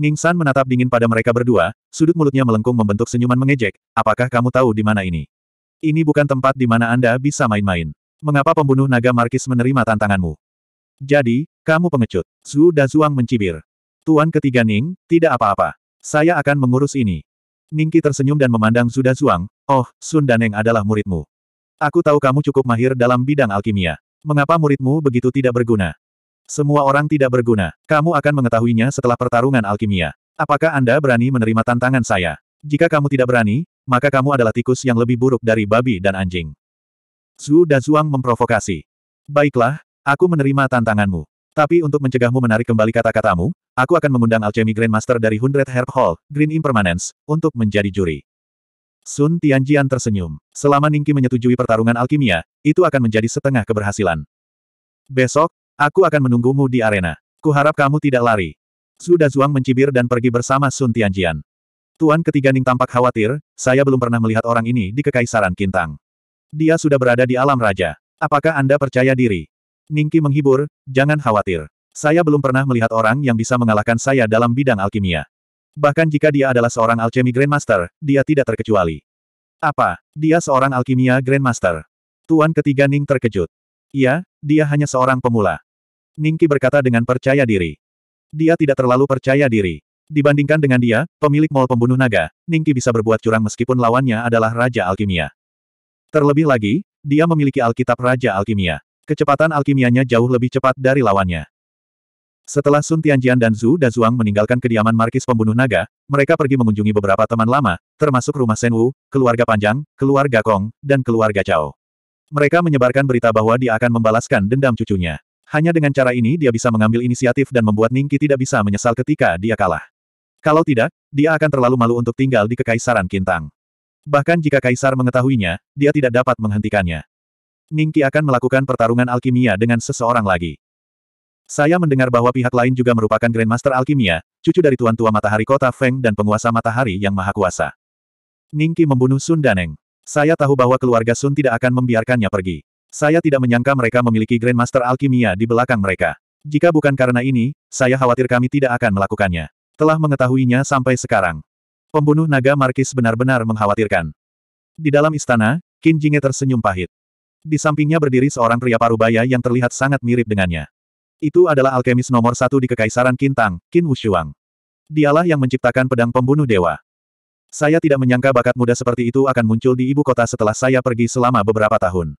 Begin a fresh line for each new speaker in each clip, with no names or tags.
Ning San menatap dingin pada mereka berdua, sudut mulutnya melengkung membentuk senyuman mengejek, apakah kamu tahu di mana ini? Ini bukan tempat di mana Anda bisa main-main. Mengapa pembunuh naga Markis menerima tantanganmu? Jadi, kamu pengecut. Zhu Dazuang mencibir. Tuan ketiga Ning, tidak apa-apa. Saya akan mengurus ini. Ningki tersenyum dan memandang Zhu Dazuang, oh, Sun Daneng adalah muridmu. Aku tahu kamu cukup mahir dalam bidang alkimia. Mengapa muridmu begitu tidak berguna? Semua orang tidak berguna. Kamu akan mengetahuinya setelah pertarungan alkimia. Apakah Anda berani menerima tantangan saya? Jika kamu tidak berani, maka kamu adalah tikus yang lebih buruk dari babi dan anjing. Zhu Zhuang memprovokasi. Baiklah, aku menerima tantanganmu. Tapi untuk mencegahmu menarik kembali kata-katamu, aku akan mengundang alchemy grandmaster dari Hundred Herb Hall, Green Impermanence, untuk menjadi juri. Sun Tianjian tersenyum. Selama Ningki menyetujui pertarungan alkimia, itu akan menjadi setengah keberhasilan. Besok, Aku akan menunggumu di arena. Kuharap kamu tidak lari. Sudah Zhuang mencibir dan pergi bersama Sun Tianjian. Tuan ketiga Ning tampak khawatir, saya belum pernah melihat orang ini di Kekaisaran Kintang. Dia sudah berada di alam raja. Apakah Anda percaya diri? Ningki menghibur, jangan khawatir. Saya belum pernah melihat orang yang bisa mengalahkan saya dalam bidang alkimia. Bahkan jika dia adalah seorang alchemy grandmaster, dia tidak terkecuali. Apa? Dia seorang alkimia grandmaster. Tuan ketiga Ning terkejut. Iya, dia hanya seorang pemula. Ningki berkata dengan percaya diri. Dia tidak terlalu percaya diri. Dibandingkan dengan dia, pemilik mall pembunuh naga, Ningki bisa berbuat curang meskipun lawannya adalah Raja Alkimia. Terlebih lagi, dia memiliki Alkitab Raja Alkimia. Kecepatan alkimianya jauh lebih cepat dari lawannya. Setelah Sun Tianjian dan Zhu Dazuang meninggalkan kediaman Markis Pembunuh Naga, mereka pergi mengunjungi beberapa teman lama, termasuk rumah Sen Wu, keluarga Panjang, keluarga Kong, dan keluarga Cao. Mereka menyebarkan berita bahwa dia akan membalaskan dendam cucunya. Hanya dengan cara ini dia bisa mengambil inisiatif dan membuat Ningki tidak bisa menyesal ketika dia kalah. Kalau tidak, dia akan terlalu malu untuk tinggal di Kekaisaran Kintang. Bahkan jika Kaisar mengetahuinya, dia tidak dapat menghentikannya. Ningki akan melakukan pertarungan alkimia dengan seseorang lagi. Saya mendengar bahwa pihak lain juga merupakan Grandmaster Alkimia, cucu dari Tuan Tua Matahari Kota Feng dan penguasa Matahari yang Maha Kuasa. Ningki membunuh Sun Daneng. Saya tahu bahwa keluarga Sun tidak akan membiarkannya pergi. Saya tidak menyangka mereka memiliki Grandmaster Alkimia di belakang mereka. Jika bukan karena ini, saya khawatir kami tidak akan melakukannya. Telah mengetahuinya sampai sekarang. Pembunuh naga Markis benar-benar mengkhawatirkan. Di dalam istana, Qin Jing'e tersenyum pahit. Di sampingnya berdiri seorang pria parubaya yang terlihat sangat mirip dengannya. Itu adalah alkemis nomor satu di Kekaisaran Kintang, Qin Wushuang. Dialah yang menciptakan pedang pembunuh dewa. Saya tidak menyangka bakat muda seperti itu akan muncul di ibu kota setelah saya pergi selama beberapa tahun.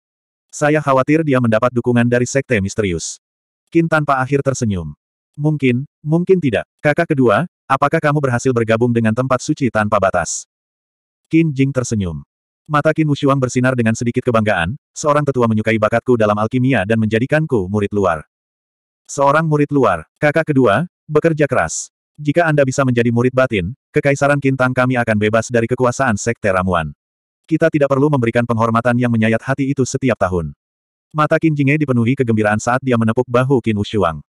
Saya khawatir dia mendapat dukungan dari sekte misterius. Qin tanpa akhir tersenyum. Mungkin, mungkin tidak. Kakak kedua, apakah kamu berhasil bergabung dengan tempat suci tanpa batas? Qin Jing tersenyum. Mata Qin Wushuang bersinar dengan sedikit kebanggaan, seorang tetua menyukai bakatku dalam alkimia dan menjadikanku murid luar. Seorang murid luar, kakak kedua, bekerja keras. Jika Anda bisa menjadi murid batin, Kekaisaran Kintang kami akan bebas dari kekuasaan Sekte Ramuan. Kita tidak perlu memberikan penghormatan yang menyayat hati itu setiap tahun. Mata Qin Jinge dipenuhi kegembiraan saat dia menepuk bahu Qin Wushuang.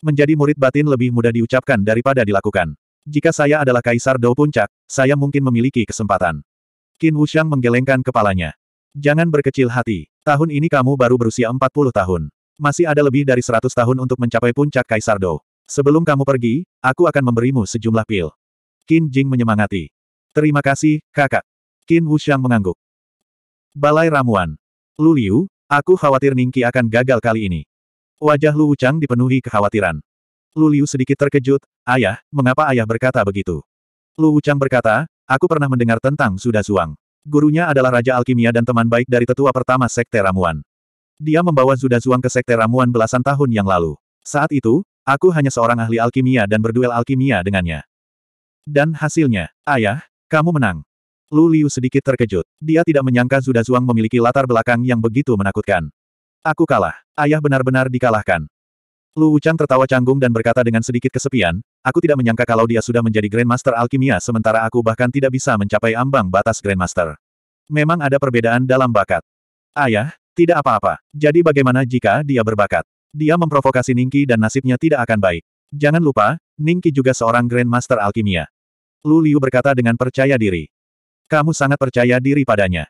Menjadi murid batin lebih mudah diucapkan daripada dilakukan. Jika saya adalah Kaisar Dou Puncak, saya mungkin memiliki kesempatan. Qin Wushuang menggelengkan kepalanya. Jangan berkecil hati. Tahun ini kamu baru berusia 40 tahun. Masih ada lebih dari 100 tahun untuk mencapai puncak Kaisar Dou. Sebelum kamu pergi, aku akan memberimu sejumlah pil. Qin Jing menyemangati. Terima kasih, kakak. Qin Wushang mengangguk. Balai ramuan. Lu Liu, aku khawatir Ningki akan gagal kali ini. Wajah Lu Wuchang dipenuhi kekhawatiran. Lu Liu sedikit terkejut, ayah, mengapa ayah berkata begitu? Lu Wuchang berkata, aku pernah mendengar tentang Suda Zuang. Gurunya adalah Raja Alkimia dan teman baik dari tetua pertama Sekte Ramuan. Dia membawa Suda Zuang ke Sekte Ramuan belasan tahun yang lalu. Saat itu, aku hanya seorang ahli alkimia dan berduel alkimia dengannya. Dan hasilnya, ayah, kamu menang. Lu Liu sedikit terkejut. Dia tidak menyangka Zuda Zhuang memiliki latar belakang yang begitu menakutkan. Aku kalah. Ayah benar-benar dikalahkan. Lu Wuchang tertawa canggung dan berkata dengan sedikit kesepian, aku tidak menyangka kalau dia sudah menjadi Grandmaster Alkimia sementara aku bahkan tidak bisa mencapai ambang batas Grandmaster. Memang ada perbedaan dalam bakat. Ayah, tidak apa-apa. Jadi bagaimana jika dia berbakat? Dia memprovokasi Ningki dan nasibnya tidak akan baik. Jangan lupa, Ningki juga seorang Grandmaster Alkimia. Lu Liu berkata dengan percaya diri. Kamu sangat percaya diri padanya.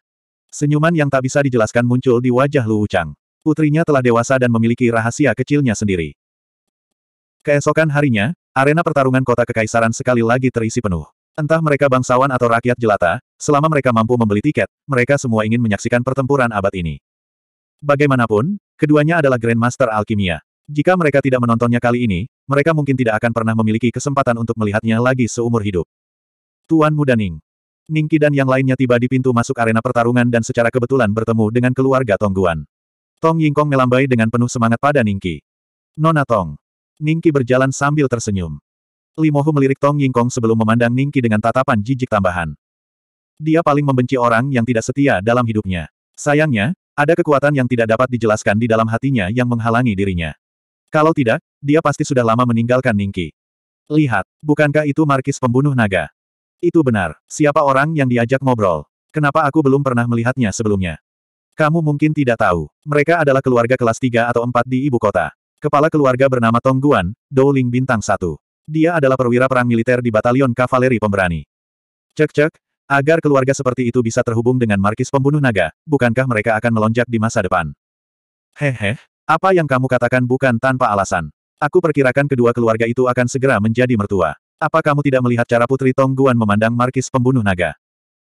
Senyuman yang tak bisa dijelaskan muncul di wajah Lu Wuchang. Putrinya telah dewasa dan memiliki rahasia kecilnya sendiri. Keesokan harinya, arena pertarungan kota kekaisaran sekali lagi terisi penuh. Entah mereka bangsawan atau rakyat jelata, selama mereka mampu membeli tiket, mereka semua ingin menyaksikan pertempuran abad ini. Bagaimanapun, keduanya adalah Grandmaster Alkimia. Jika mereka tidak menontonnya kali ini, mereka mungkin tidak akan pernah memiliki kesempatan untuk melihatnya lagi seumur hidup. Tuan Muda Ning. Ningki dan yang lainnya tiba di pintu masuk arena pertarungan dan secara kebetulan bertemu dengan keluarga Tongguan. Tong Yingkong melambai dengan penuh semangat pada Ningki. Nona Tong. Ningki berjalan sambil tersenyum. Limohu melirik Tong Yingkong sebelum memandang Ningki dengan tatapan jijik tambahan. Dia paling membenci orang yang tidak setia dalam hidupnya. Sayangnya, ada kekuatan yang tidak dapat dijelaskan di dalam hatinya yang menghalangi dirinya. Kalau tidak, dia pasti sudah lama meninggalkan Ningki. Lihat, bukankah itu markis pembunuh naga? Itu benar. Siapa orang yang diajak ngobrol? Kenapa aku belum pernah melihatnya sebelumnya? Kamu mungkin tidak tahu. Mereka adalah keluarga kelas 3 atau 4 di ibu kota. Kepala keluarga bernama Tong Guan, Douling Bintang 1. Dia adalah perwira perang militer di batalion kavaleri pemberani. Cek-cek, agar keluarga seperti itu bisa terhubung dengan markis pembunuh naga, bukankah mereka akan melonjak di masa depan? Hehe, apa yang kamu katakan bukan tanpa alasan. Aku perkirakan kedua keluarga itu akan segera menjadi mertua. Apa kamu tidak melihat cara Putri Tongguan memandang Markis pembunuh naga?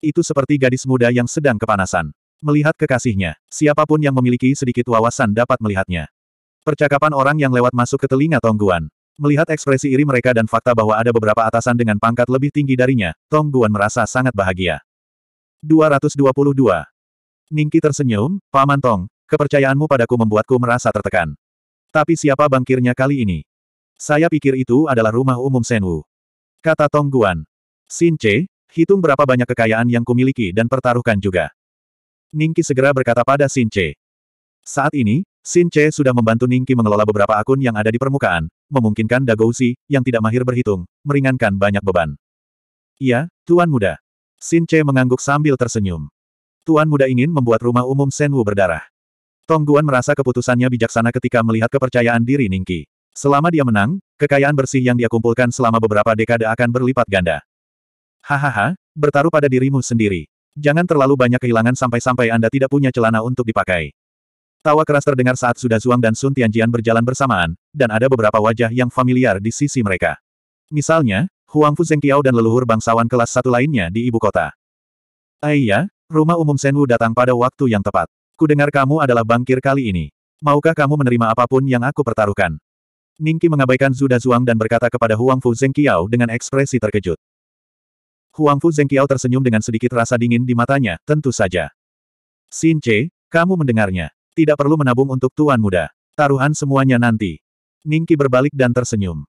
Itu seperti gadis muda yang sedang kepanasan. Melihat kekasihnya, siapapun yang memiliki sedikit wawasan dapat melihatnya. Percakapan orang yang lewat masuk ke telinga Tongguan. Melihat ekspresi iri mereka dan fakta bahwa ada beberapa atasan dengan pangkat lebih tinggi darinya, Tongguan merasa sangat bahagia. 222. Ningki tersenyum, Paman Tong, kepercayaanmu padaku membuatku merasa tertekan. Tapi siapa bangkirnya kali ini? Saya pikir itu adalah rumah umum Senwu. Kata Tong Guan. Xin Che, hitung berapa banyak kekayaan yang kumiliki dan pertaruhkan juga. Ningki segera berkata pada Xin Che. Saat ini, Xin Che sudah membantu Ningki mengelola beberapa akun yang ada di permukaan, memungkinkan Dagousi, yang tidak mahir berhitung, meringankan banyak beban. Iya, Tuan Muda. Xin Che mengangguk sambil tersenyum. Tuan Muda ingin membuat rumah umum Senwu berdarah. Tong Guan merasa keputusannya bijaksana ketika melihat kepercayaan diri Ningki. Selama dia menang, kekayaan bersih yang dia kumpulkan selama beberapa dekade akan berlipat ganda. Hahaha, bertaruh pada dirimu sendiri. Jangan terlalu banyak kehilangan sampai-sampai Anda tidak punya celana untuk dipakai. Tawa keras terdengar saat sudah Zhuang dan Sun Tianjian berjalan bersamaan, dan ada beberapa wajah yang familiar di sisi mereka. Misalnya, Huang Fu Zhengqiao dan leluhur bangsawan kelas satu lainnya di ibu kota. Aiya, eh rumah umum Senwu datang pada waktu yang tepat. Kudengar kamu adalah bangkir kali ini. Maukah kamu menerima apapun yang aku pertaruhkan? Ningqi mengabaikan Zuda Zhuang dan berkata kepada Huang Fu Zengqiao dengan ekspresi terkejut. Huang Fu Zengqiao tersenyum dengan sedikit rasa dingin di matanya, tentu saja. Xin Che, kamu mendengarnya. Tidak perlu menabung untuk tuan muda. Taruhan semuanya nanti. Ningqi berbalik dan tersenyum.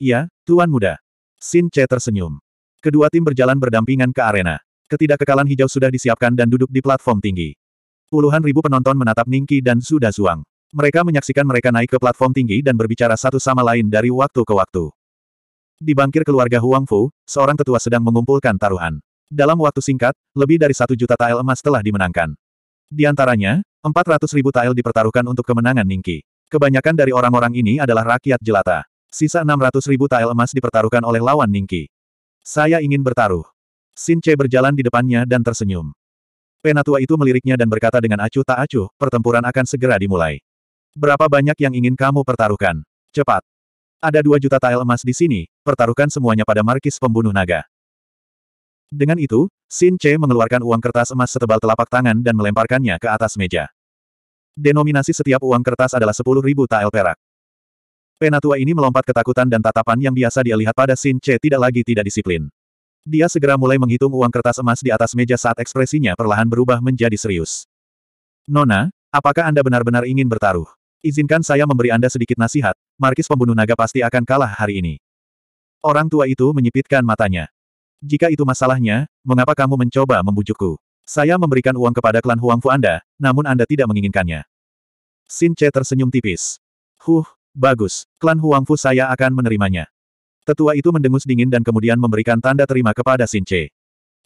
Ya, tuan muda. Xin Che tersenyum. Kedua tim berjalan berdampingan ke arena. Ketidakkekalan hijau sudah disiapkan dan duduk di platform tinggi. Puluhan ribu penonton menatap Ningqi dan Zuda Zhuang. Mereka menyaksikan mereka naik ke platform tinggi dan berbicara satu sama lain dari waktu ke waktu. Di bangkir keluarga Huang Fu, seorang tetua sedang mengumpulkan taruhan. Dalam waktu singkat, lebih dari satu juta tael emas telah dimenangkan. Di antaranya, 400 ribu tael dipertaruhkan untuk kemenangan Ningki. Kebanyakan dari orang-orang ini adalah rakyat jelata. Sisa 600 ribu tael emas dipertaruhkan oleh lawan Ningki. Saya ingin bertaruh. Xin Che berjalan di depannya dan tersenyum. Penatua itu meliriknya dan berkata dengan acuh tak acuh, pertempuran akan segera dimulai. Berapa banyak yang ingin kamu pertaruhkan? Cepat. Ada dua juta tael emas di sini, pertaruhkan semuanya pada markis pembunuh naga. Dengan itu, Sin Che mengeluarkan uang kertas emas setebal telapak tangan dan melemparkannya ke atas meja. Denominasi setiap uang kertas adalah 10.000 tael perak. Penatua ini melompat ketakutan dan tatapan yang biasa dia lihat pada Sin Che tidak lagi tidak disiplin. Dia segera mulai menghitung uang kertas emas di atas meja saat ekspresinya perlahan berubah menjadi serius. Nona, apakah Anda benar-benar ingin bertaruh? Izinkan saya memberi Anda sedikit nasihat, Markis pembunuh naga pasti akan kalah hari ini. Orang tua itu menyipitkan matanya. Jika itu masalahnya, mengapa kamu mencoba membujukku? Saya memberikan uang kepada klan Huangfu Anda, namun Anda tidak menginginkannya. Sin Che tersenyum tipis. Huh, bagus, klan Huangfu saya akan menerimanya. Tetua itu mendengus dingin dan kemudian memberikan tanda terima kepada Sin Che.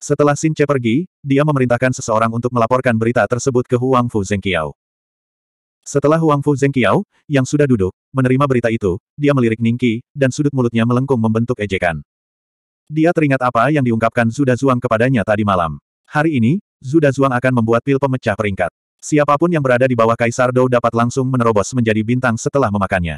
Setelah Sin Che pergi, dia memerintahkan seseorang untuk melaporkan berita tersebut ke Huangfu Zhengqiao. Setelah Huang Fu Zengqiao, yang sudah duduk, menerima berita itu, dia melirik Ningqi, dan sudut mulutnya melengkung membentuk ejekan. Dia teringat apa yang diungkapkan Zuda Zhuang kepadanya tadi malam. Hari ini, Zuda Zhuang akan membuat pil pemecah peringkat. Siapapun yang berada di bawah Kaisar Dou dapat langsung menerobos menjadi bintang setelah memakannya.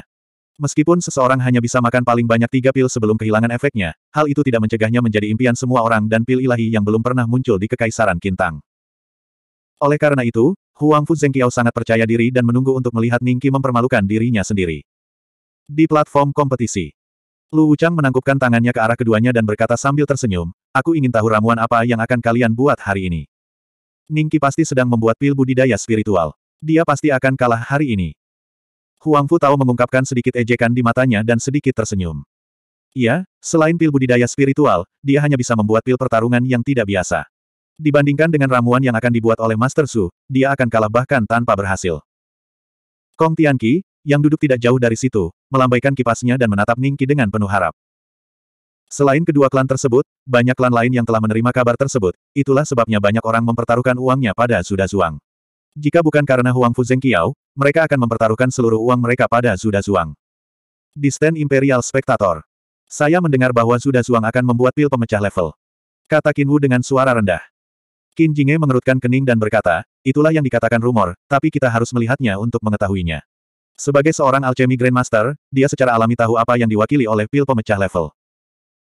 Meskipun seseorang hanya bisa makan paling banyak tiga pil sebelum kehilangan efeknya, hal itu tidak mencegahnya menjadi impian semua orang dan pil ilahi yang belum pernah muncul di Kekaisaran Kintang. Oleh karena itu, Huang Fu Zengqiao sangat percaya diri dan menunggu untuk melihat Ningki mempermalukan dirinya sendiri. Di platform kompetisi, Lu Wuchang menangkupkan tangannya ke arah keduanya dan berkata sambil tersenyum, aku ingin tahu ramuan apa yang akan kalian buat hari ini. Ningki pasti sedang membuat pil budidaya spiritual. Dia pasti akan kalah hari ini. Huang Fu tahu mengungkapkan sedikit ejekan di matanya dan sedikit tersenyum. Iya, selain pil budidaya spiritual, dia hanya bisa membuat pil pertarungan yang tidak biasa. Dibandingkan dengan ramuan yang akan dibuat oleh Master Su, dia akan kalah bahkan tanpa berhasil. Kong Tianqi, yang duduk tidak jauh dari situ, melambaikan kipasnya dan menatap Ningqi dengan penuh harap. Selain kedua klan tersebut, banyak klan lain yang telah menerima kabar tersebut, itulah sebabnya banyak orang mempertaruhkan uangnya pada Zuda Zhuang. Jika bukan karena Huang Fuzeng Qiao, mereka akan mempertaruhkan seluruh uang mereka pada Zuda Zhuang. Di Imperial Spectator, saya mendengar bahwa Zuda Zhuang akan membuat pil pemecah level. Kata Kinwu dengan suara rendah. Qin Jing'e mengerutkan kening dan berkata, itulah yang dikatakan rumor, tapi kita harus melihatnya untuk mengetahuinya. Sebagai seorang alchemy grandmaster, dia secara alami tahu apa yang diwakili oleh pil pemecah level.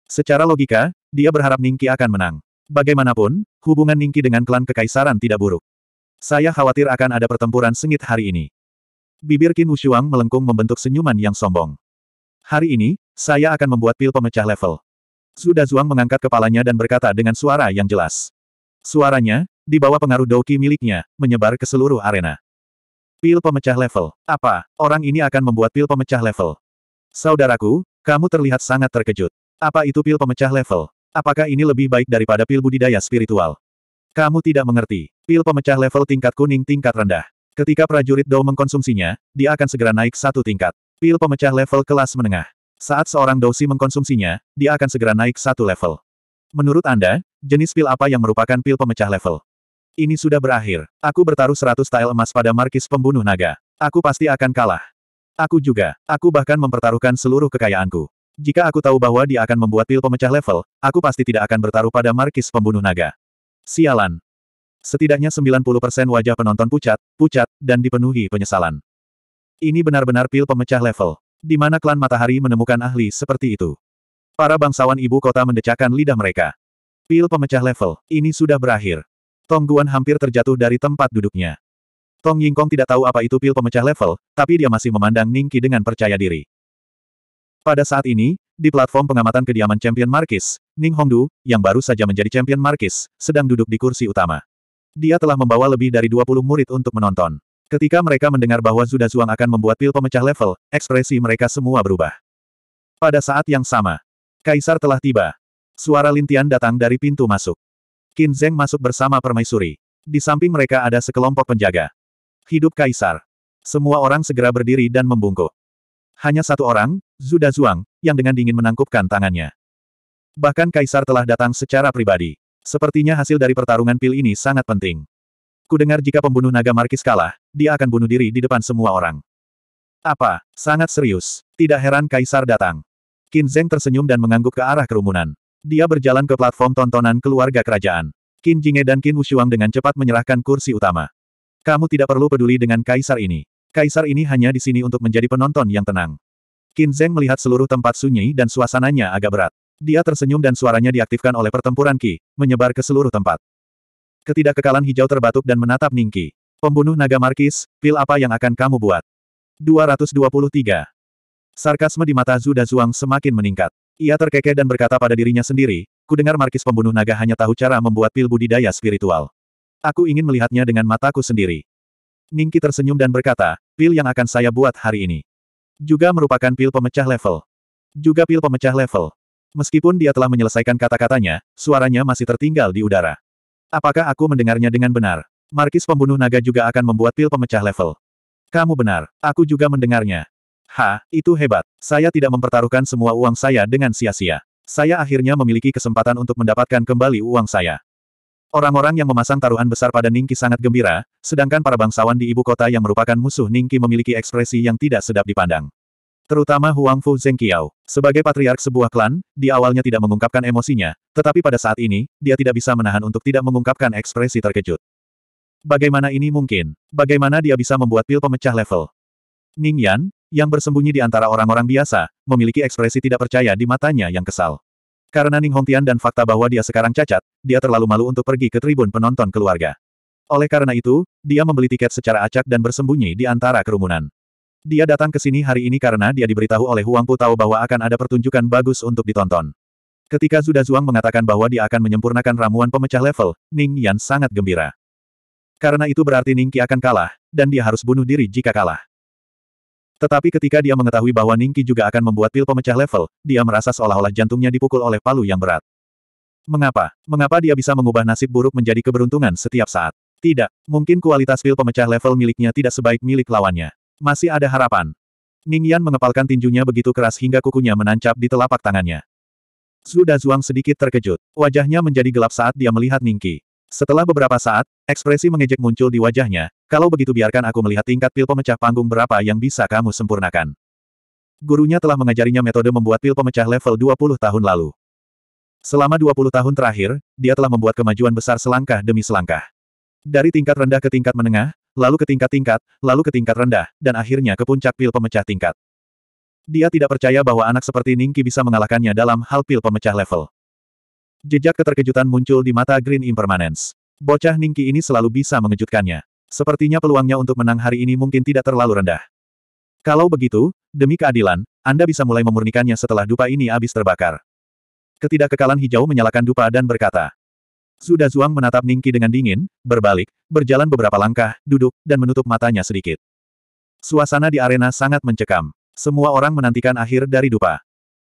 Secara logika, dia berharap Ningki akan menang. Bagaimanapun, hubungan Ningki dengan klan kekaisaran tidak buruk. Saya khawatir akan ada pertempuran sengit hari ini. Bibir Qin Wushuang melengkung membentuk senyuman yang sombong. Hari ini, saya akan membuat pil pemecah level. Zhu Zhuang mengangkat kepalanya dan berkata dengan suara yang jelas. Suaranya, di bawah pengaruh Douki miliknya, menyebar ke seluruh arena. Pil pemecah level. Apa, orang ini akan membuat pil pemecah level? Saudaraku, kamu terlihat sangat terkejut. Apa itu pil pemecah level? Apakah ini lebih baik daripada pil budidaya spiritual? Kamu tidak mengerti. Pil pemecah level tingkat kuning tingkat rendah. Ketika prajurit Dou mengkonsumsinya, dia akan segera naik satu tingkat. Pil pemecah level kelas menengah. Saat seorang Dou si mengkonsumsinya, dia akan segera naik satu level. Menurut Anda, Jenis pil apa yang merupakan pil pemecah level? Ini sudah berakhir. Aku bertaruh 100 tile emas pada markis pembunuh naga. Aku pasti akan kalah. Aku juga. Aku bahkan mempertaruhkan seluruh kekayaanku. Jika aku tahu bahwa dia akan membuat pil pemecah level, aku pasti tidak akan bertaruh pada markis pembunuh naga. Sialan. Setidaknya 90% wajah penonton pucat, pucat, dan dipenuhi penyesalan. Ini benar-benar pil pemecah level. Di mana klan matahari menemukan ahli seperti itu. Para bangsawan ibu kota mendecakkan lidah mereka. Pil pemecah level, ini sudah berakhir. Tong Guan hampir terjatuh dari tempat duduknya. Tong Yingkong tidak tahu apa itu pil pemecah level, tapi dia masih memandang Ning Qi dengan percaya diri. Pada saat ini, di platform pengamatan kediaman Champion Markis, Ning Hongdu, yang baru saja menjadi Champion Markis, sedang duduk di kursi utama. Dia telah membawa lebih dari 20 murid untuk menonton. Ketika mereka mendengar bahwa Zuda Zhuang akan membuat pil pemecah level, ekspresi mereka semua berubah. Pada saat yang sama, Kaisar telah tiba. Suara Lintian datang dari pintu masuk. Qin Zeng masuk bersama permaisuri. Di samping mereka ada sekelompok penjaga. Hidup Kaisar. Semua orang segera berdiri dan membungkuk. Hanya satu orang, Zuda Zhuang, yang dengan dingin menangkupkan tangannya. Bahkan Kaisar telah datang secara pribadi. Sepertinya hasil dari pertarungan pil ini sangat penting. Kudengar jika pembunuh naga Markis kalah, dia akan bunuh diri di depan semua orang. Apa? Sangat serius. Tidak heran Kaisar datang. Qin Zeng tersenyum dan mengangguk ke arah kerumunan. Dia berjalan ke platform tontonan keluarga kerajaan. Qin Jinghe dan Qin Wushuang dengan cepat menyerahkan kursi utama. Kamu tidak perlu peduli dengan kaisar ini. Kaisar ini hanya di sini untuk menjadi penonton yang tenang. Qin Zeng melihat seluruh tempat sunyi dan suasananya agak berat. Dia tersenyum dan suaranya diaktifkan oleh pertempuran Qi, menyebar ke seluruh tempat. Ketidakkekalan hijau terbatuk dan menatap Ningki. Pembunuh naga Markis, pil apa yang akan kamu buat? 223. Sarkasme di mata Zuda Zhuang semakin meningkat. Ia terkekeh dan berkata pada dirinya sendiri, ku dengar markis pembunuh naga hanya tahu cara membuat pil budidaya spiritual. Aku ingin melihatnya dengan mataku sendiri. Ningki tersenyum dan berkata, pil yang akan saya buat hari ini. Juga merupakan pil pemecah level. Juga pil pemecah level. Meskipun dia telah menyelesaikan kata-katanya, suaranya masih tertinggal di udara. Apakah aku mendengarnya dengan benar? Markis pembunuh naga juga akan membuat pil pemecah level. Kamu benar, aku juga mendengarnya. Ha, itu hebat. Saya tidak mempertaruhkan semua uang saya dengan sia-sia. Saya akhirnya memiliki kesempatan untuk mendapatkan kembali uang saya. Orang-orang yang memasang taruhan besar pada Ningki sangat gembira, sedangkan para bangsawan di ibu kota yang merupakan musuh Ningki memiliki ekspresi yang tidak sedap dipandang. Terutama Huang Fu Zhengqiao. Sebagai patriark sebuah klan, di awalnya tidak mengungkapkan emosinya, tetapi pada saat ini, dia tidak bisa menahan untuk tidak mengungkapkan ekspresi terkejut. Bagaimana ini mungkin? Bagaimana dia bisa membuat pil pemecah level? Ning Yan, yang bersembunyi di antara orang-orang biasa, memiliki ekspresi tidak percaya di matanya yang kesal. Karena Ning Hongtian dan fakta bahwa dia sekarang cacat, dia terlalu malu untuk pergi ke tribun penonton keluarga. Oleh karena itu, dia membeli tiket secara acak dan bersembunyi di antara kerumunan. Dia datang ke sini hari ini karena dia diberitahu oleh Huang Putao bahwa akan ada pertunjukan bagus untuk ditonton. Ketika Zuda Zhuang mengatakan bahwa dia akan menyempurnakan ramuan pemecah level, Ning Yan sangat gembira. Karena itu berarti Ning Qi akan kalah, dan dia harus bunuh diri jika kalah. Tetapi ketika dia mengetahui bahwa Ningki juga akan membuat pil pemecah level, dia merasa seolah-olah jantungnya dipukul oleh palu yang berat. Mengapa? Mengapa dia bisa mengubah nasib buruk menjadi keberuntungan setiap saat? Tidak, mungkin kualitas pil pemecah level miliknya tidak sebaik milik lawannya. Masih ada harapan. Ning Yan mengepalkan tinjunya begitu keras hingga kukunya menancap di telapak tangannya. Suda Zhuang sedikit terkejut. Wajahnya menjadi gelap saat dia melihat Ningki. Setelah beberapa saat, ekspresi mengejek muncul di wajahnya, kalau begitu biarkan aku melihat tingkat pil pemecah panggung berapa yang bisa kamu sempurnakan. Gurunya telah mengajarinya metode membuat pil pemecah level 20 tahun lalu. Selama 20 tahun terakhir, dia telah membuat kemajuan besar selangkah demi selangkah. Dari tingkat rendah ke tingkat menengah, lalu ke tingkat-tingkat, lalu ke tingkat rendah, dan akhirnya ke puncak pil pemecah tingkat. Dia tidak percaya bahwa anak seperti Ningki bisa mengalahkannya dalam hal pil pemecah level. Jejak keterkejutan muncul di mata Green Impermanence. Bocah Ningki ini selalu bisa mengejutkannya. Sepertinya peluangnya untuk menang hari ini mungkin tidak terlalu rendah. Kalau begitu, demi keadilan, Anda bisa mulai memurnikannya setelah dupa ini habis terbakar. Ketidakkekalan hijau menyalakan dupa dan berkata. Sudah Zhuang menatap Ningki dengan dingin, berbalik, berjalan beberapa langkah, duduk, dan menutup matanya sedikit. Suasana di arena sangat mencekam. Semua orang menantikan akhir dari dupa.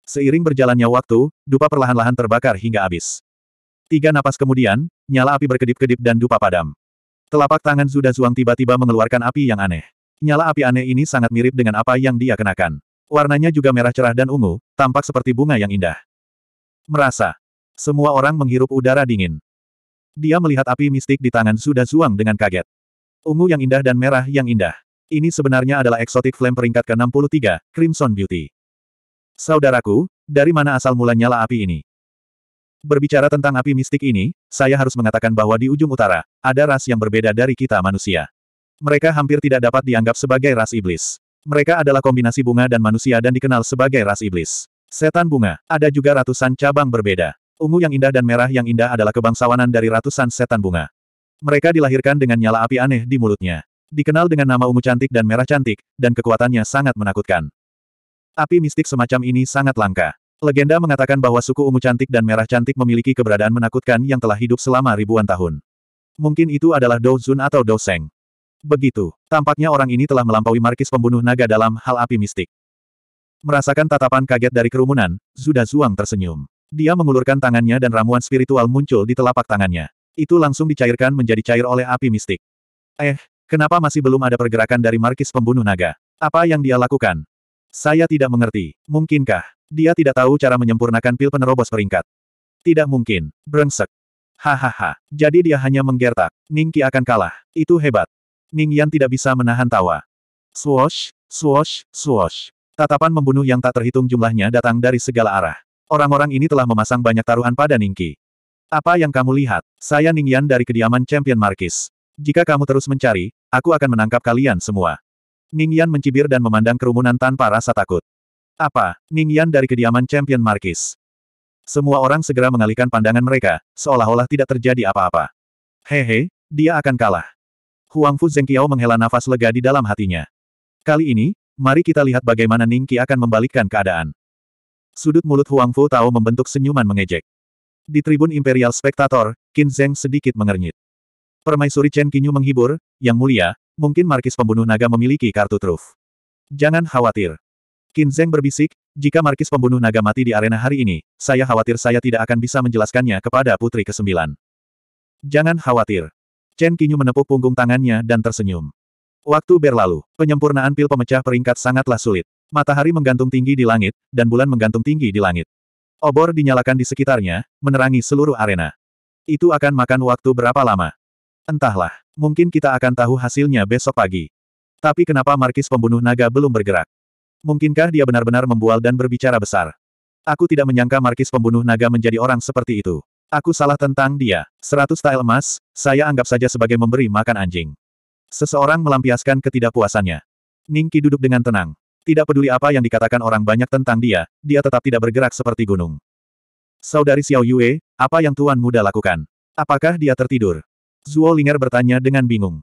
Seiring berjalannya waktu, dupa perlahan-lahan terbakar hingga habis. Tiga napas kemudian, nyala api berkedip-kedip dan dupa padam. Telapak tangan Zuda Zuang tiba-tiba mengeluarkan api yang aneh. Nyala api aneh ini sangat mirip dengan apa yang dia kenakan. Warnanya juga merah cerah dan ungu, tampak seperti bunga yang indah. Merasa. Semua orang menghirup udara dingin. Dia melihat api mistik di tangan Zuda Zuang dengan kaget. Ungu yang indah dan merah yang indah. Ini sebenarnya adalah eksotik flame peringkat ke-63, Crimson Beauty. Saudaraku, dari mana asal mula nyala api ini? Berbicara tentang api mistik ini, saya harus mengatakan bahwa di ujung utara, ada ras yang berbeda dari kita manusia. Mereka hampir tidak dapat dianggap sebagai ras iblis. Mereka adalah kombinasi bunga dan manusia dan dikenal sebagai ras iblis. Setan bunga, ada juga ratusan cabang berbeda. Ungu yang indah dan merah yang indah adalah kebangsawanan dari ratusan setan bunga. Mereka dilahirkan dengan nyala api aneh di mulutnya. Dikenal dengan nama ungu cantik dan merah cantik, dan kekuatannya sangat menakutkan. Api mistik semacam ini sangat langka. Legenda mengatakan bahwa suku ungu cantik dan merah cantik memiliki keberadaan menakutkan yang telah hidup selama ribuan tahun. Mungkin itu adalah Douzun atau Seng. Begitu, tampaknya orang ini telah melampaui markis pembunuh naga dalam hal api mistik. Merasakan tatapan kaget dari kerumunan, Zuda Zuang tersenyum. Dia mengulurkan tangannya dan ramuan spiritual muncul di telapak tangannya. Itu langsung dicairkan menjadi cair oleh api mistik. Eh, kenapa masih belum ada pergerakan dari markis pembunuh naga? Apa yang dia lakukan? Saya tidak mengerti. Mungkinkah? Dia tidak tahu cara menyempurnakan pil penerobos peringkat. Tidak mungkin. Brengsek. Hahaha. Jadi dia hanya menggertak. Qi akan kalah. Itu hebat. Ning Yan tidak bisa menahan tawa. Swosh, swosh, swosh. Tatapan membunuh yang tak terhitung jumlahnya datang dari segala arah. Orang-orang ini telah memasang banyak taruhan pada Ning Qi. Apa yang kamu lihat? Saya Ning Yan dari kediaman Champion Markis. Jika kamu terus mencari, aku akan menangkap kalian semua. Ning Yan mencibir dan memandang kerumunan tanpa rasa takut. Apa? Yan dari kediaman Champion Markis. Semua orang segera mengalihkan pandangan mereka, seolah-olah tidak terjadi apa-apa. Hehe, dia akan kalah. Huang Fu Zengqiao menghela nafas lega di dalam hatinya. Kali ini, mari kita lihat bagaimana Ning Ningqi akan membalikkan keadaan. Sudut mulut Huang Fu Tao membentuk senyuman mengejek. Di tribun Imperial Spectator, Qin Zeng sedikit mengernyit. Permaisuri Chen Qinyu menghibur, Yang Mulia, mungkin Markis Pembunuh Naga memiliki kartu truf. Jangan khawatir. Qin Zheng berbisik, jika Markis Pembunuh Naga mati di arena hari ini, saya khawatir saya tidak akan bisa menjelaskannya kepada Putri Kesembilan. Jangan khawatir. Chen Qinyu menepuk punggung tangannya dan tersenyum. Waktu berlalu, penyempurnaan pil pemecah peringkat sangatlah sulit. Matahari menggantung tinggi di langit, dan bulan menggantung tinggi di langit. Obor dinyalakan di sekitarnya, menerangi seluruh arena. Itu akan makan waktu berapa lama? Entahlah, mungkin kita akan tahu hasilnya besok pagi. Tapi kenapa markis pembunuh naga belum bergerak? Mungkinkah dia benar-benar membual dan berbicara besar? Aku tidak menyangka markis pembunuh naga menjadi orang seperti itu. Aku salah tentang dia. Seratus tael emas, saya anggap saja sebagai memberi makan anjing. Seseorang melampiaskan ketidakpuasannya. Ningki duduk dengan tenang. Tidak peduli apa yang dikatakan orang banyak tentang dia, dia tetap tidak bergerak seperti gunung. Saudari Xiao Yue, apa yang Tuan Muda lakukan? Apakah dia tertidur? Zuo Linger bertanya dengan bingung.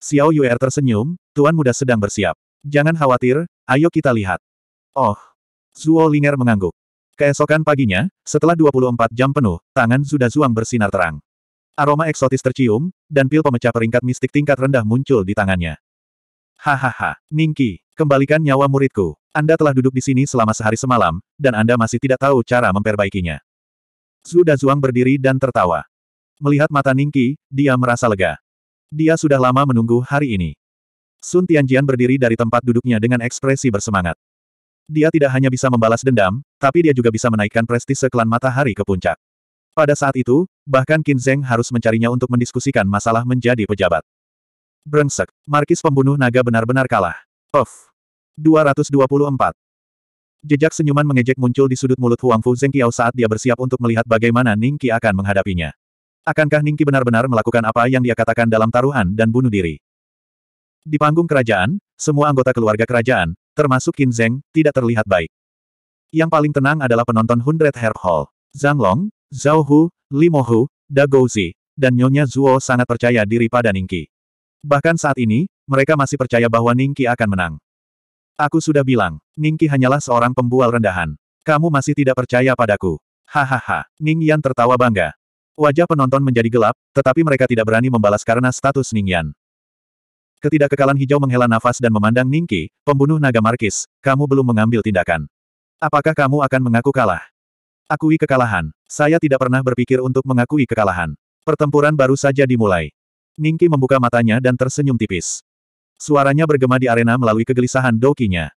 Xiao Yuer tersenyum, Tuan Muda sedang bersiap. Jangan khawatir, ayo kita lihat. Oh. Zuo Linger mengangguk. Keesokan paginya, setelah 24 jam penuh, tangan Zuda Zuang bersinar terang. Aroma eksotis tercium, dan pil pemecah peringkat mistik tingkat rendah muncul di tangannya. Hahaha, Ningki, kembalikan nyawa muridku. Anda telah duduk di sini selama sehari semalam, dan Anda masih tidak tahu cara memperbaikinya. Zuda Zuang berdiri dan tertawa. Melihat mata Ningki, dia merasa lega. Dia sudah lama menunggu hari ini. Sun Tianjian berdiri dari tempat duduknya dengan ekspresi bersemangat. Dia tidak hanya bisa membalas dendam, tapi dia juga bisa menaikkan prestise klan matahari ke puncak. Pada saat itu, bahkan Qin Zeng harus mencarinya untuk mendiskusikan masalah menjadi pejabat. Brengsek, Markis pembunuh naga benar-benar kalah. Of. 224. Jejak senyuman mengejek muncul di sudut mulut Huang Fu Zengqiao saat dia bersiap untuk melihat bagaimana Ningqi akan menghadapinya. Akankah Ningki benar-benar melakukan apa yang dia katakan dalam taruhan dan bunuh diri? Di panggung kerajaan, semua anggota keluarga kerajaan, termasuk Qin Zeng, tidak terlihat baik. Yang paling tenang adalah penonton Hundred Herb Hall. Zhang Long, Zhao Hu, Li Hu, Da Gouzi, dan Nyonya Zuo sangat percaya diri pada Ningki. Bahkan saat ini, mereka masih percaya bahwa Ningki akan menang. Aku sudah bilang, Ningki hanyalah seorang pembual rendahan. Kamu masih tidak percaya padaku. Hahaha, Ning Yan tertawa bangga. Wajah penonton menjadi gelap, tetapi mereka tidak berani membalas karena status Ningyan. Ketidakkekalan hijau menghela nafas dan memandang Ningki, pembunuh naga Markis, kamu belum mengambil tindakan. Apakah kamu akan mengaku kalah? Akui kekalahan. Saya tidak pernah berpikir untuk mengakui kekalahan. Pertempuran baru saja dimulai. Ningki membuka matanya dan tersenyum tipis. Suaranya bergema di arena melalui kegelisahan dokinya.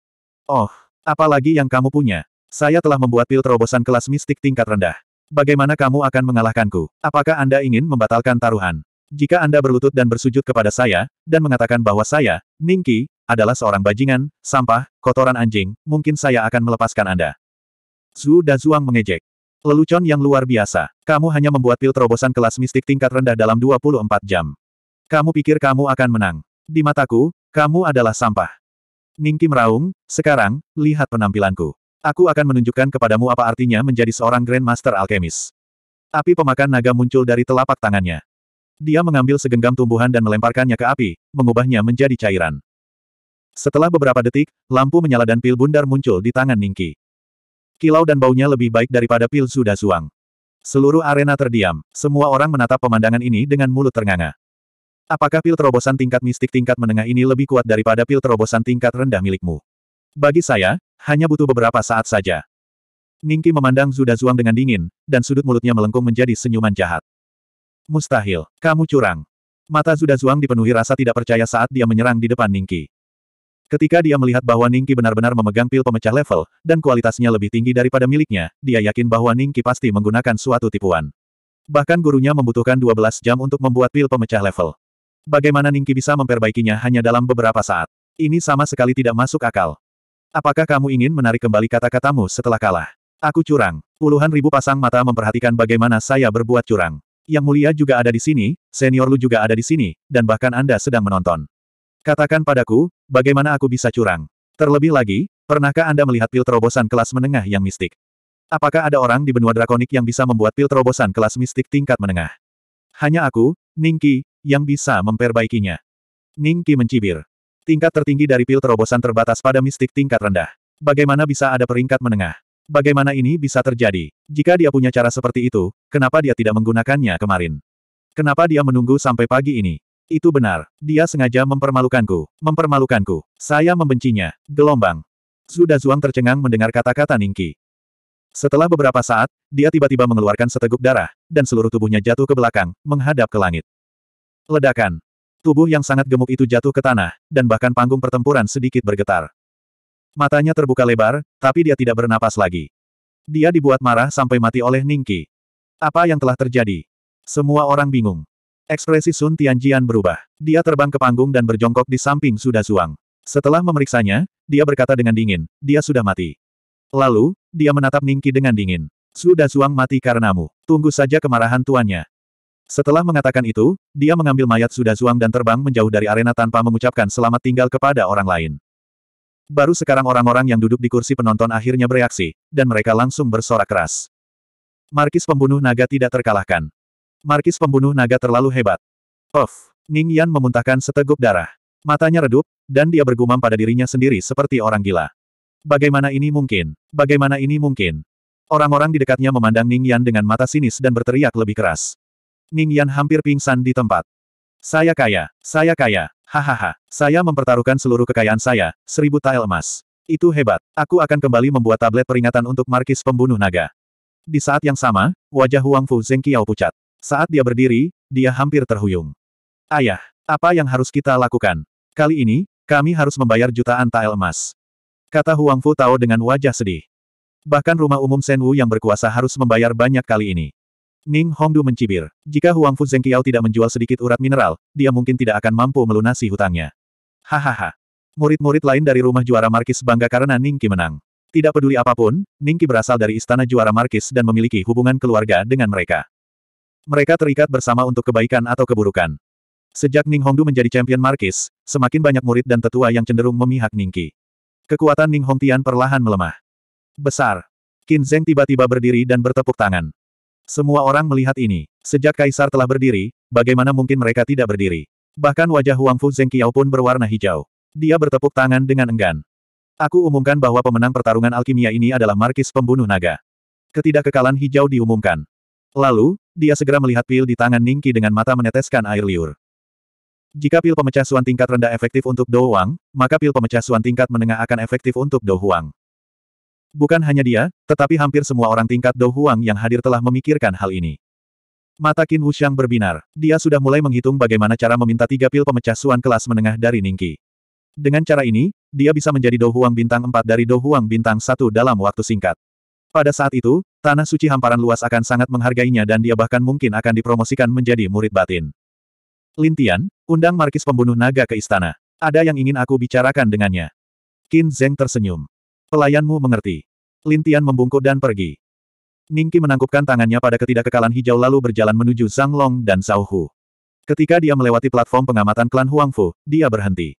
Oh, apalagi yang kamu punya? Saya telah membuat pil terobosan kelas mistik tingkat rendah. Bagaimana kamu akan mengalahkanku? Apakah Anda ingin membatalkan taruhan? Jika Anda berlutut dan bersujud kepada saya, dan mengatakan bahwa saya, Ningki, adalah seorang bajingan, sampah, kotoran anjing, mungkin saya akan melepaskan Anda. Zhu Dazuang mengejek. Lelucon yang luar biasa. Kamu hanya membuat pil terobosan kelas mistik tingkat rendah dalam 24 jam. Kamu pikir kamu akan menang. Di mataku, kamu adalah sampah. Ningki meraung, sekarang, lihat penampilanku. Aku akan menunjukkan kepadamu apa artinya menjadi seorang Grandmaster Master Alchemist. Api pemakan naga muncul dari telapak tangannya. Dia mengambil segenggam tumbuhan dan melemparkannya ke api, mengubahnya menjadi cairan. Setelah beberapa detik, lampu menyala dan pil bundar muncul di tangan Ningki. Kilau dan baunya lebih baik daripada pil sudah suang. Seluruh arena terdiam, semua orang menatap pemandangan ini dengan mulut ternganga. Apakah pil terobosan tingkat mistik tingkat menengah ini lebih kuat daripada pil terobosan tingkat rendah milikmu? Bagi saya, hanya butuh beberapa saat saja. Ningki memandang Zuda Zuang dengan dingin, dan sudut mulutnya melengkung menjadi senyuman jahat. Mustahil, kamu curang. Mata Zuda Zuang dipenuhi rasa tidak percaya saat dia menyerang di depan Ningki. Ketika dia melihat bahwa Ningki benar-benar memegang pil pemecah level, dan kualitasnya lebih tinggi daripada miliknya, dia yakin bahwa Ningki pasti menggunakan suatu tipuan. Bahkan gurunya membutuhkan 12 jam untuk membuat pil pemecah level. Bagaimana Ningki bisa memperbaikinya hanya dalam beberapa saat? Ini sama sekali tidak masuk akal. Apakah kamu ingin menarik kembali kata-katamu setelah kalah? Aku curang. Puluhan ribu pasang mata memperhatikan bagaimana saya berbuat curang. Yang mulia juga ada di sini, senior lu juga ada di sini, dan bahkan Anda sedang menonton. Katakan padaku, bagaimana aku bisa curang? Terlebih lagi, pernahkah Anda melihat pil terobosan kelas menengah yang mistik? Apakah ada orang di benua drakonik yang bisa membuat pil terobosan kelas mistik tingkat menengah? Hanya aku, Ningki, yang bisa memperbaikinya. Ningki mencibir. Tingkat tertinggi dari pil terobosan terbatas pada mistik tingkat rendah. Bagaimana bisa ada peringkat menengah? Bagaimana ini bisa terjadi? Jika dia punya cara seperti itu, kenapa dia tidak menggunakannya kemarin? Kenapa dia menunggu sampai pagi ini? Itu benar, dia sengaja mempermalukanku, mempermalukanku. Saya membencinya, gelombang. Sudah Zuang tercengang mendengar kata-kata Ningki. Setelah beberapa saat, dia tiba-tiba mengeluarkan seteguk darah, dan seluruh tubuhnya jatuh ke belakang, menghadap ke langit. Ledakan. Tubuh yang sangat gemuk itu jatuh ke tanah, dan bahkan panggung pertempuran sedikit bergetar. Matanya terbuka lebar, tapi dia tidak bernapas lagi. Dia dibuat marah sampai mati oleh Ningki. Apa yang telah terjadi? Semua orang bingung. Ekspresi Sun Tianjian berubah. Dia terbang ke panggung dan berjongkok di samping Suda Suang Setelah memeriksanya, dia berkata dengan dingin, dia sudah mati. Lalu, dia menatap Ningki dengan dingin. Suda Suang mati karenamu. Tunggu saja kemarahan tuannya. Setelah mengatakan itu, dia mengambil mayat sudah Zuang dan terbang menjauh dari arena tanpa mengucapkan selamat tinggal kepada orang lain. Baru sekarang orang-orang yang duduk di kursi penonton akhirnya bereaksi, dan mereka langsung bersorak keras. Markis pembunuh naga tidak terkalahkan. Markis pembunuh naga terlalu hebat. Of, Ning Yan memuntahkan seteguk darah. Matanya redup, dan dia bergumam pada dirinya sendiri seperti orang gila. Bagaimana ini mungkin? Bagaimana ini mungkin? Orang-orang di dekatnya memandang Ning Yan dengan mata sinis dan berteriak lebih keras. Ning Yan hampir pingsan di tempat. Saya kaya, saya kaya, hahaha, saya mempertaruhkan seluruh kekayaan saya, seribu tael emas. Itu hebat, aku akan kembali membuat tablet peringatan untuk markis pembunuh naga. Di saat yang sama, wajah Huang Fu Zengqiao pucat. Saat dia berdiri, dia hampir terhuyung. Ayah, apa yang harus kita lakukan? Kali ini, kami harus membayar jutaan tael emas. Kata Huang Fu Tao dengan wajah sedih. Bahkan rumah umum Wu yang berkuasa harus membayar banyak kali ini. Ning Hongdu mencibir. Jika Huang Fu Zengqiao tidak menjual sedikit urat mineral, dia mungkin tidak akan mampu melunasi hutangnya. Hahaha. Murid-murid lain dari rumah juara Markis bangga karena Ning Qi menang. Tidak peduli apapun, Ning Qi berasal dari istana juara Markis dan memiliki hubungan keluarga dengan mereka. Mereka terikat bersama untuk kebaikan atau keburukan. Sejak Ning Hongdu menjadi champion Markis, semakin banyak murid dan tetua yang cenderung memihak Ning Ningqi. Kekuatan Ning Hongtian perlahan melemah. Besar. Qin Zeng tiba-tiba berdiri dan bertepuk tangan. Semua orang melihat ini. Sejak kaisar telah berdiri, bagaimana mungkin mereka tidak berdiri? Bahkan wajah Huang Huangfu Zengqiao pun berwarna hijau. Dia bertepuk tangan dengan enggan. Aku umumkan bahwa pemenang pertarungan alkimia ini adalah Markis Pembunuh Naga. Ketidakkekalan hijau diumumkan. Lalu, dia segera melihat pil di tangan Ningki dengan mata meneteskan air liur. Jika pil pemecah suan tingkat rendah efektif untuk Dou Wang, maka pil pemecah suan tingkat menengah akan efektif untuk Dou Huang. Bukan hanya dia, tetapi hampir semua orang tingkat Dou Huang yang hadir telah memikirkan hal ini. Mata Qin Wuxiang berbinar. Dia sudah mulai menghitung bagaimana cara meminta tiga pil pemecah suan kelas menengah dari Ningqi. Dengan cara ini, dia bisa menjadi Dou Huang bintang 4 dari Dou Huang bintang satu dalam waktu singkat. Pada saat itu, tanah suci hamparan luas akan sangat menghargainya dan dia bahkan mungkin akan dipromosikan menjadi murid batin. Lintian, undang markis pembunuh naga ke istana. Ada yang ingin aku bicarakan dengannya. Qin Zeng tersenyum. Pelayanmu mengerti. Lintian membungkuk dan pergi. Ningki menangkupkan tangannya pada ketidakkekalan hijau lalu berjalan menuju Zhang Long dan Zhao Hu. Ketika dia melewati platform pengamatan klan Huangfu, dia berhenti.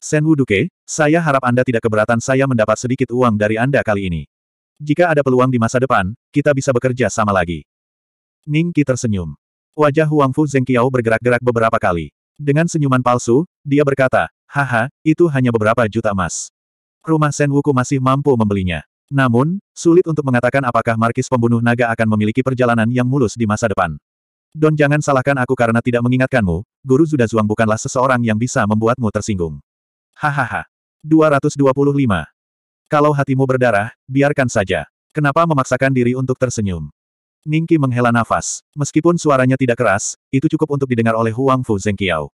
Senwu Duke, saya harap Anda tidak keberatan saya mendapat sedikit uang dari Anda kali ini. Jika ada peluang di masa depan, kita bisa bekerja sama lagi. Ningki tersenyum. Wajah Huangfu Zengqiao bergerak-gerak beberapa kali. Dengan senyuman palsu, dia berkata, Haha, itu hanya beberapa juta emas rumah Sen Wuku masih mampu membelinya. Namun, sulit untuk mengatakan apakah markis pembunuh naga akan memiliki perjalanan yang mulus di masa depan. Don jangan salahkan aku karena tidak mengingatkanmu, Guru Zuda Zhuang bukanlah seseorang yang bisa membuatmu tersinggung. Hahaha. 225. Kalau hatimu berdarah, biarkan saja. Kenapa memaksakan diri untuk tersenyum? Ningki menghela nafas. Meskipun suaranya tidak keras, itu cukup untuk didengar oleh Huang Fu Zengqiao.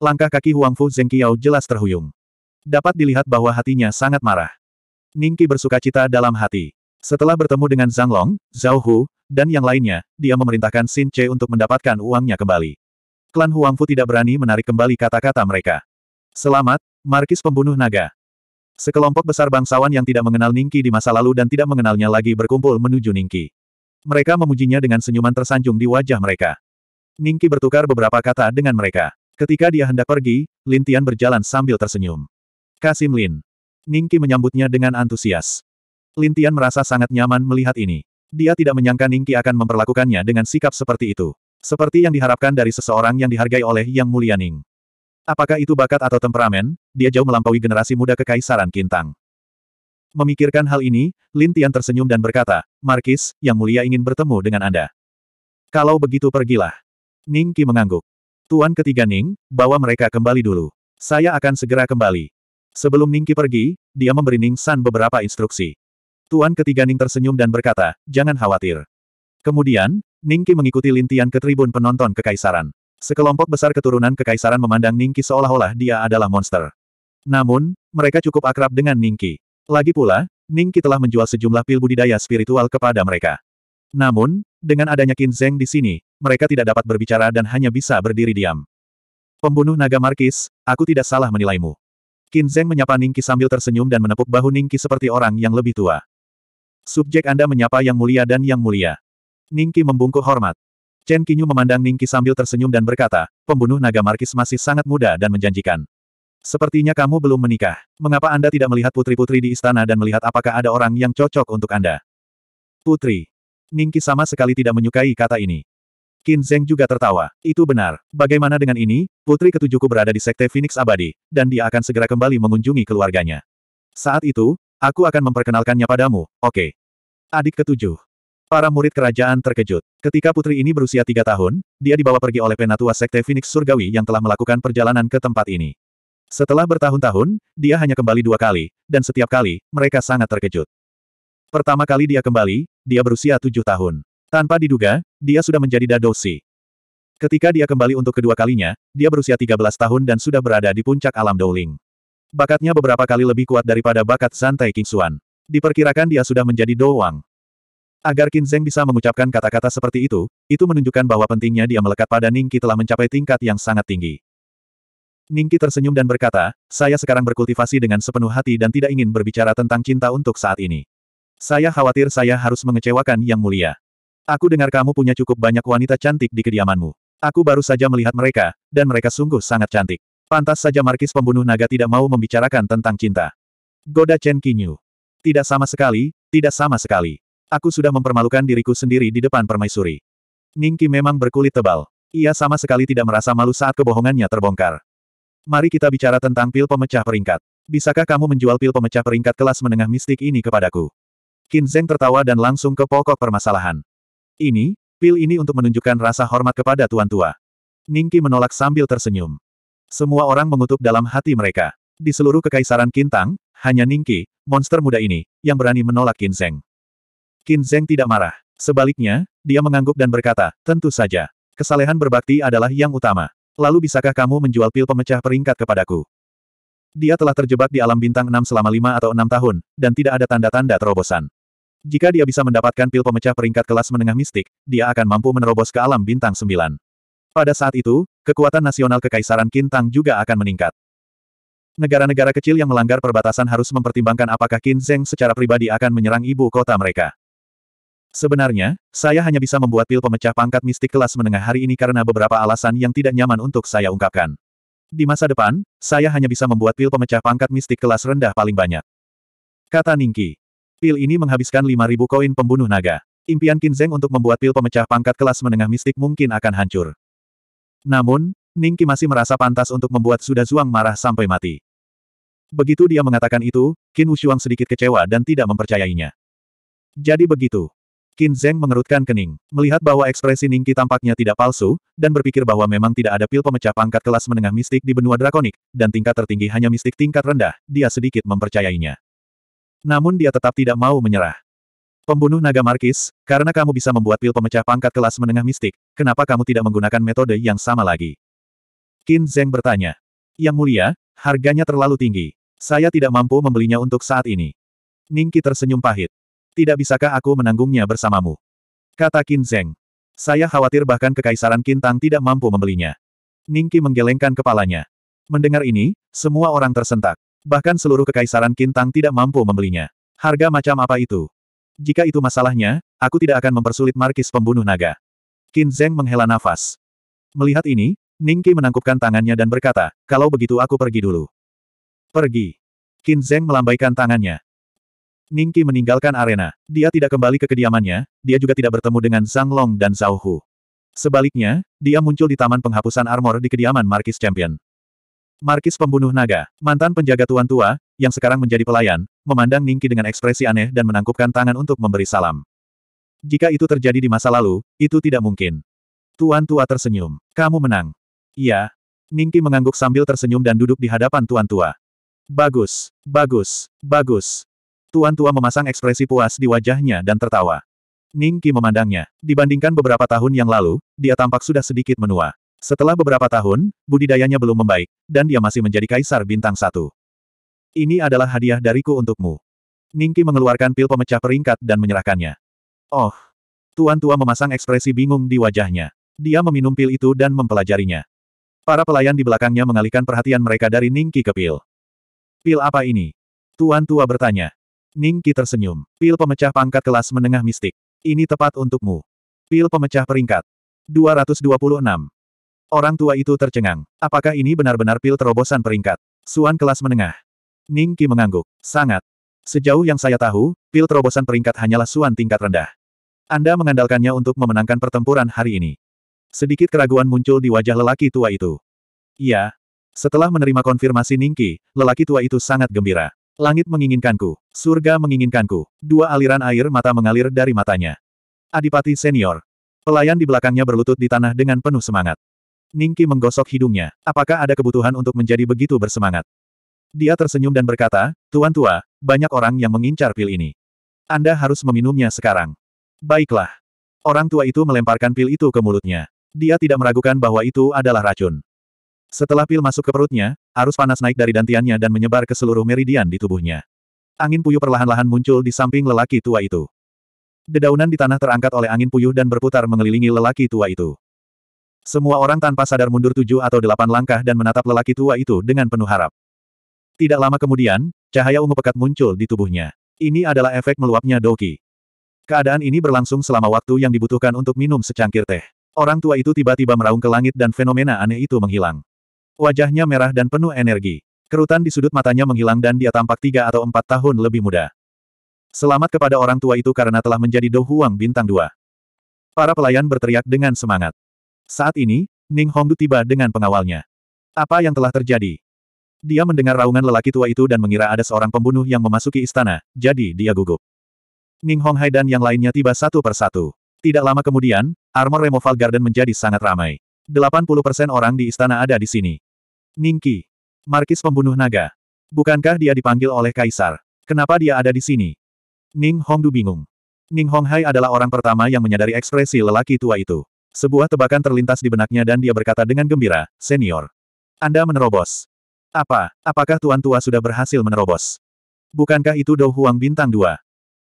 Langkah kaki Huang Fu Zengqiao jelas terhuyung. Dapat dilihat bahwa hatinya sangat marah. Ningki bersuka cita dalam hati. Setelah bertemu dengan Zhang Long, Zhao Hu, dan yang lainnya, dia memerintahkan Xin Che untuk mendapatkan uangnya kembali. Klan Huangfu tidak berani menarik kembali kata-kata mereka. Selamat, Markis Pembunuh Naga. Sekelompok besar bangsawan yang tidak mengenal Ningki di masa lalu dan tidak mengenalnya lagi berkumpul menuju Ningki. Mereka memujinya dengan senyuman tersanjung di wajah mereka. Ningki bertukar beberapa kata dengan mereka. Ketika dia hendak pergi, Lintian berjalan sambil tersenyum. Kasim Lin. Ningki menyambutnya dengan antusias. Lintian merasa sangat nyaman melihat ini. Dia tidak menyangka Ningki akan memperlakukannya dengan sikap seperti itu. Seperti yang diharapkan dari seseorang yang dihargai oleh Yang Mulia Ning. Apakah itu bakat atau temperamen, dia jauh melampaui generasi muda kekaisaran Kintang. Memikirkan hal ini, Lintian tersenyum dan berkata, Markis, Yang Mulia ingin bertemu dengan Anda. Kalau begitu pergilah. Ning mengangguk. Tuan ketiga Ning, bawa mereka kembali dulu. Saya akan segera kembali. Sebelum Ningki pergi, dia memberi Ning San beberapa instruksi. Tuan ketiga Ning tersenyum dan berkata, jangan khawatir. Kemudian, Ningki mengikuti lintian ke tribun penonton kekaisaran. Sekelompok besar keturunan kekaisaran memandang Ningki seolah-olah dia adalah monster. Namun, mereka cukup akrab dengan Ningki. Lagi pula, Ningki telah menjual sejumlah pil budidaya spiritual kepada mereka. Namun, dengan adanya Qin Zheng di sini, mereka tidak dapat berbicara dan hanya bisa berdiri diam. Pembunuh naga Markis, aku tidak salah menilaimu. Qin Zeng menyapa Ningki sambil tersenyum dan menepuk bahu Ningki seperti orang yang lebih tua. Subjek Anda menyapa Yang Mulia dan Yang Mulia. Ningki membungkuk hormat. Chen Qinyu memandang Ningki sambil tersenyum dan berkata, pembunuh naga Markis masih sangat muda dan menjanjikan. Sepertinya kamu belum menikah. Mengapa Anda tidak melihat putri-putri di istana dan melihat apakah ada orang yang cocok untuk Anda? Putri. Ningki sama sekali tidak menyukai kata ini. Qin Zeng juga tertawa. Itu benar. Bagaimana dengan ini? Putri ketujuhku berada di Sekte Phoenix Abadi, dan dia akan segera kembali mengunjungi keluarganya. Saat itu, aku akan memperkenalkannya padamu, oke. Okay. Adik ketujuh. Para murid kerajaan terkejut. Ketika putri ini berusia tiga tahun, dia dibawa pergi oleh penatua Sekte Phoenix Surgawi yang telah melakukan perjalanan ke tempat ini. Setelah bertahun-tahun, dia hanya kembali dua kali, dan setiap kali, mereka sangat terkejut. Pertama kali dia kembali, dia berusia tujuh tahun. Tanpa diduga, dia sudah menjadi Dadosi. Ketika dia kembali untuk kedua kalinya, dia berusia 13 tahun dan sudah berada di puncak alam Douling. Bakatnya beberapa kali lebih kuat daripada bakat santai Kingsuan. Diperkirakan dia sudah menjadi Douwang. Agar Qin Zeng bisa mengucapkan kata-kata seperti itu, itu menunjukkan bahwa pentingnya dia melekat pada Ningki telah mencapai tingkat yang sangat tinggi. Ningki tersenyum dan berkata, saya sekarang berkultivasi dengan sepenuh hati dan tidak ingin berbicara tentang cinta untuk saat ini. Saya khawatir saya harus mengecewakan Yang Mulia. Aku dengar kamu punya cukup banyak wanita cantik di kediamanmu. Aku baru saja melihat mereka, dan mereka sungguh sangat cantik. Pantas saja Markis pembunuh naga tidak mau membicarakan tentang cinta. Goda Chen Qinyu. Tidak sama sekali, tidak sama sekali. Aku sudah mempermalukan diriku sendiri di depan permaisuri. Ningki memang berkulit tebal. Ia sama sekali tidak merasa malu saat kebohongannya terbongkar. Mari kita bicara tentang pil pemecah peringkat. Bisakah kamu menjual pil pemecah peringkat kelas menengah mistik ini kepadaku? Qin Zeng tertawa dan langsung ke pokok permasalahan. Ini, pil ini untuk menunjukkan rasa hormat kepada tuan tua. Ningki menolak sambil tersenyum. Semua orang mengutuk dalam hati mereka. Di seluruh kekaisaran Kintang, hanya Ningki, monster muda ini, yang berani menolak Kinzeng. Kinzeng tidak marah. Sebaliknya, dia mengangguk dan berkata, tentu saja. Kesalehan berbakti adalah yang utama. Lalu bisakah kamu menjual pil pemecah peringkat kepadaku? Dia telah terjebak di alam bintang 6 selama 5 atau 6 tahun, dan tidak ada tanda-tanda terobosan. Jika dia bisa mendapatkan pil pemecah peringkat kelas menengah mistik, dia akan mampu menerobos ke alam bintang sembilan. Pada saat itu, kekuatan nasional Kekaisaran Kintang juga akan meningkat. Negara-negara kecil yang melanggar perbatasan harus mempertimbangkan apakah Qin Zeng secara pribadi akan menyerang ibu kota mereka. Sebenarnya, saya hanya bisa membuat pil pemecah pangkat mistik kelas menengah hari ini karena beberapa alasan yang tidak nyaman untuk saya ungkapkan. Di masa depan, saya hanya bisa membuat pil pemecah pangkat mistik kelas rendah paling banyak. Kata Ningki. Pil ini menghabiskan 5.000 koin pembunuh naga. Impian Kinzeng untuk membuat pil pemecah pangkat kelas menengah mistik mungkin akan hancur. Namun, Ningki masih merasa pantas untuk membuat Suda Zhuang marah sampai mati. Begitu dia mengatakan itu, Qin Wushuang sedikit kecewa dan tidak mempercayainya. Jadi begitu. Qin Zeng mengerutkan kening, melihat bahwa ekspresi Ningki tampaknya tidak palsu, dan berpikir bahwa memang tidak ada pil pemecah pangkat kelas menengah mistik di benua drakonik, dan tingkat tertinggi hanya mistik tingkat rendah, dia sedikit mempercayainya. Namun dia tetap tidak mau menyerah. Pembunuh naga Markis, karena kamu bisa membuat pil pemecah pangkat kelas menengah mistik, kenapa kamu tidak menggunakan metode yang sama lagi? Qin Zheng bertanya. Yang mulia, harganya terlalu tinggi. Saya tidak mampu membelinya untuk saat ini. Ningki tersenyum pahit. Tidak bisakah aku menanggungnya bersamamu? Kata Qin Zheng. Saya khawatir bahkan kekaisaran Kintang tidak mampu membelinya. Ningki menggelengkan kepalanya. Mendengar ini, semua orang tersentak. Bahkan seluruh kekaisaran Kintang tidak mampu membelinya. Harga macam apa itu? Jika itu masalahnya, aku tidak akan mempersulit markis pembunuh naga. Qin Zheng menghela nafas. Melihat ini, Ning Qi menangkupkan tangannya dan berkata, kalau begitu aku pergi dulu. Pergi. Qin Zheng melambaikan tangannya. Ning Qi meninggalkan arena. Dia tidak kembali ke kediamannya, dia juga tidak bertemu dengan Zhang Long dan Zhao Hu. Sebaliknya, dia muncul di taman penghapusan armor di kediaman Markis Champion. Markis pembunuh naga, mantan penjaga tuan tua, yang sekarang menjadi pelayan, memandang Ningki dengan ekspresi aneh dan menangkupkan tangan untuk memberi salam. Jika itu terjadi di masa lalu, itu tidak mungkin. Tuan tua tersenyum. Kamu menang. Iya. Ningki mengangguk sambil tersenyum dan duduk di hadapan tuan tua. Bagus, bagus, bagus. Tuan tua memasang ekspresi puas di wajahnya dan tertawa. Ningki memandangnya. Dibandingkan beberapa tahun yang lalu, dia tampak sudah sedikit menua. Setelah beberapa tahun, budidayanya belum membaik, dan dia masih menjadi kaisar bintang satu. Ini adalah hadiah dariku untukmu. Ningki mengeluarkan pil pemecah peringkat dan menyerahkannya. Oh! Tuan tua memasang ekspresi bingung di wajahnya. Dia meminum pil itu dan mempelajarinya. Para pelayan di belakangnya mengalihkan perhatian mereka dari Ningki ke pil. Pil apa ini? Tuan tua bertanya. Ningki tersenyum. Pil pemecah pangkat kelas menengah mistik. Ini tepat untukmu. Pil pemecah peringkat. 226. Orang tua itu tercengang. Apakah ini benar-benar pil terobosan peringkat? Suan kelas menengah. Ning Qi mengangguk. Sangat. Sejauh yang saya tahu, pil terobosan peringkat hanyalah Suan tingkat rendah. Anda mengandalkannya untuk memenangkan pertempuran hari ini. Sedikit keraguan muncul di wajah lelaki tua itu. Iya. Setelah menerima konfirmasi Ning Qi, lelaki tua itu sangat gembira. Langit menginginkanku. Surga menginginkanku. Dua aliran air mata mengalir dari matanya. Adipati senior. Pelayan di belakangnya berlutut di tanah dengan penuh semangat. Ningki menggosok hidungnya. Apakah ada kebutuhan untuk menjadi begitu bersemangat? Dia tersenyum dan berkata, Tuan Tua, banyak orang yang mengincar pil ini. Anda harus meminumnya sekarang. Baiklah. Orang tua itu melemparkan pil itu ke mulutnya. Dia tidak meragukan bahwa itu adalah racun. Setelah pil masuk ke perutnya, arus panas naik dari dantiannya dan menyebar ke seluruh meridian di tubuhnya. Angin puyuh perlahan-lahan muncul di samping lelaki tua itu. Dedaunan di tanah terangkat oleh angin puyuh dan berputar mengelilingi lelaki tua itu. Semua orang tanpa sadar mundur tujuh atau delapan langkah dan menatap lelaki tua itu dengan penuh harap. Tidak lama kemudian, cahaya ungu pekat muncul di tubuhnya. Ini adalah efek meluapnya Doki. Keadaan ini berlangsung selama waktu yang dibutuhkan untuk minum secangkir teh. Orang tua itu tiba-tiba meraung ke langit dan fenomena aneh itu menghilang. Wajahnya merah dan penuh energi. Kerutan di sudut matanya menghilang dan dia tampak tiga atau empat tahun lebih muda. Selamat kepada orang tua itu karena telah menjadi Dohuang bintang dua. Para pelayan berteriak dengan semangat. Saat ini, Ning Hongdu tiba dengan pengawalnya. Apa yang telah terjadi? Dia mendengar raungan lelaki tua itu dan mengira ada seorang pembunuh yang memasuki istana, jadi dia gugup. Ning Honghai dan yang lainnya tiba satu persatu. Tidak lama kemudian, Armor Removal Garden menjadi sangat ramai. 80% orang di istana ada di sini. Ning Qi, Markis pembunuh naga. Bukankah dia dipanggil oleh Kaisar? Kenapa dia ada di sini? Ning Hongdu bingung. Ning Honghai adalah orang pertama yang menyadari ekspresi lelaki tua itu. Sebuah tebakan terlintas di benaknya dan dia berkata dengan gembira, Senior. Anda menerobos. Apa, apakah Tuan Tua sudah berhasil menerobos? Bukankah itu Dou Huang Bintang Dua?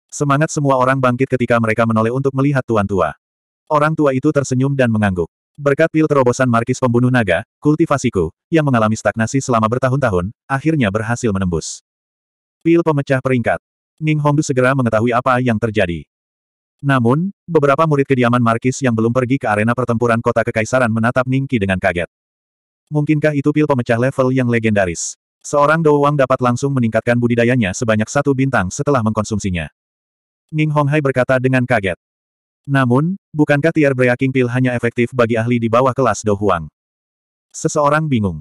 Semangat semua orang bangkit ketika mereka menoleh untuk melihat Tuan Tua. Orang tua itu tersenyum dan mengangguk. Berkat pil terobosan Markis Pembunuh Naga, kultivasiku, yang mengalami stagnasi selama bertahun-tahun, akhirnya berhasil menembus. Pil pemecah peringkat. Ning Hongdu segera mengetahui apa yang terjadi. Namun, beberapa murid kediaman Markis yang belum pergi ke arena pertempuran kota kekaisaran menatap Ningki dengan kaget. Mungkinkah itu pil pemecah level yang legendaris? Seorang Dou Wang dapat langsung meningkatkan budidayanya sebanyak satu bintang setelah mengkonsumsinya. Ning Honghai berkata dengan kaget. Namun, bukankah tier breaking pil hanya efektif bagi ahli di bawah kelas Dou Huang? Seseorang bingung.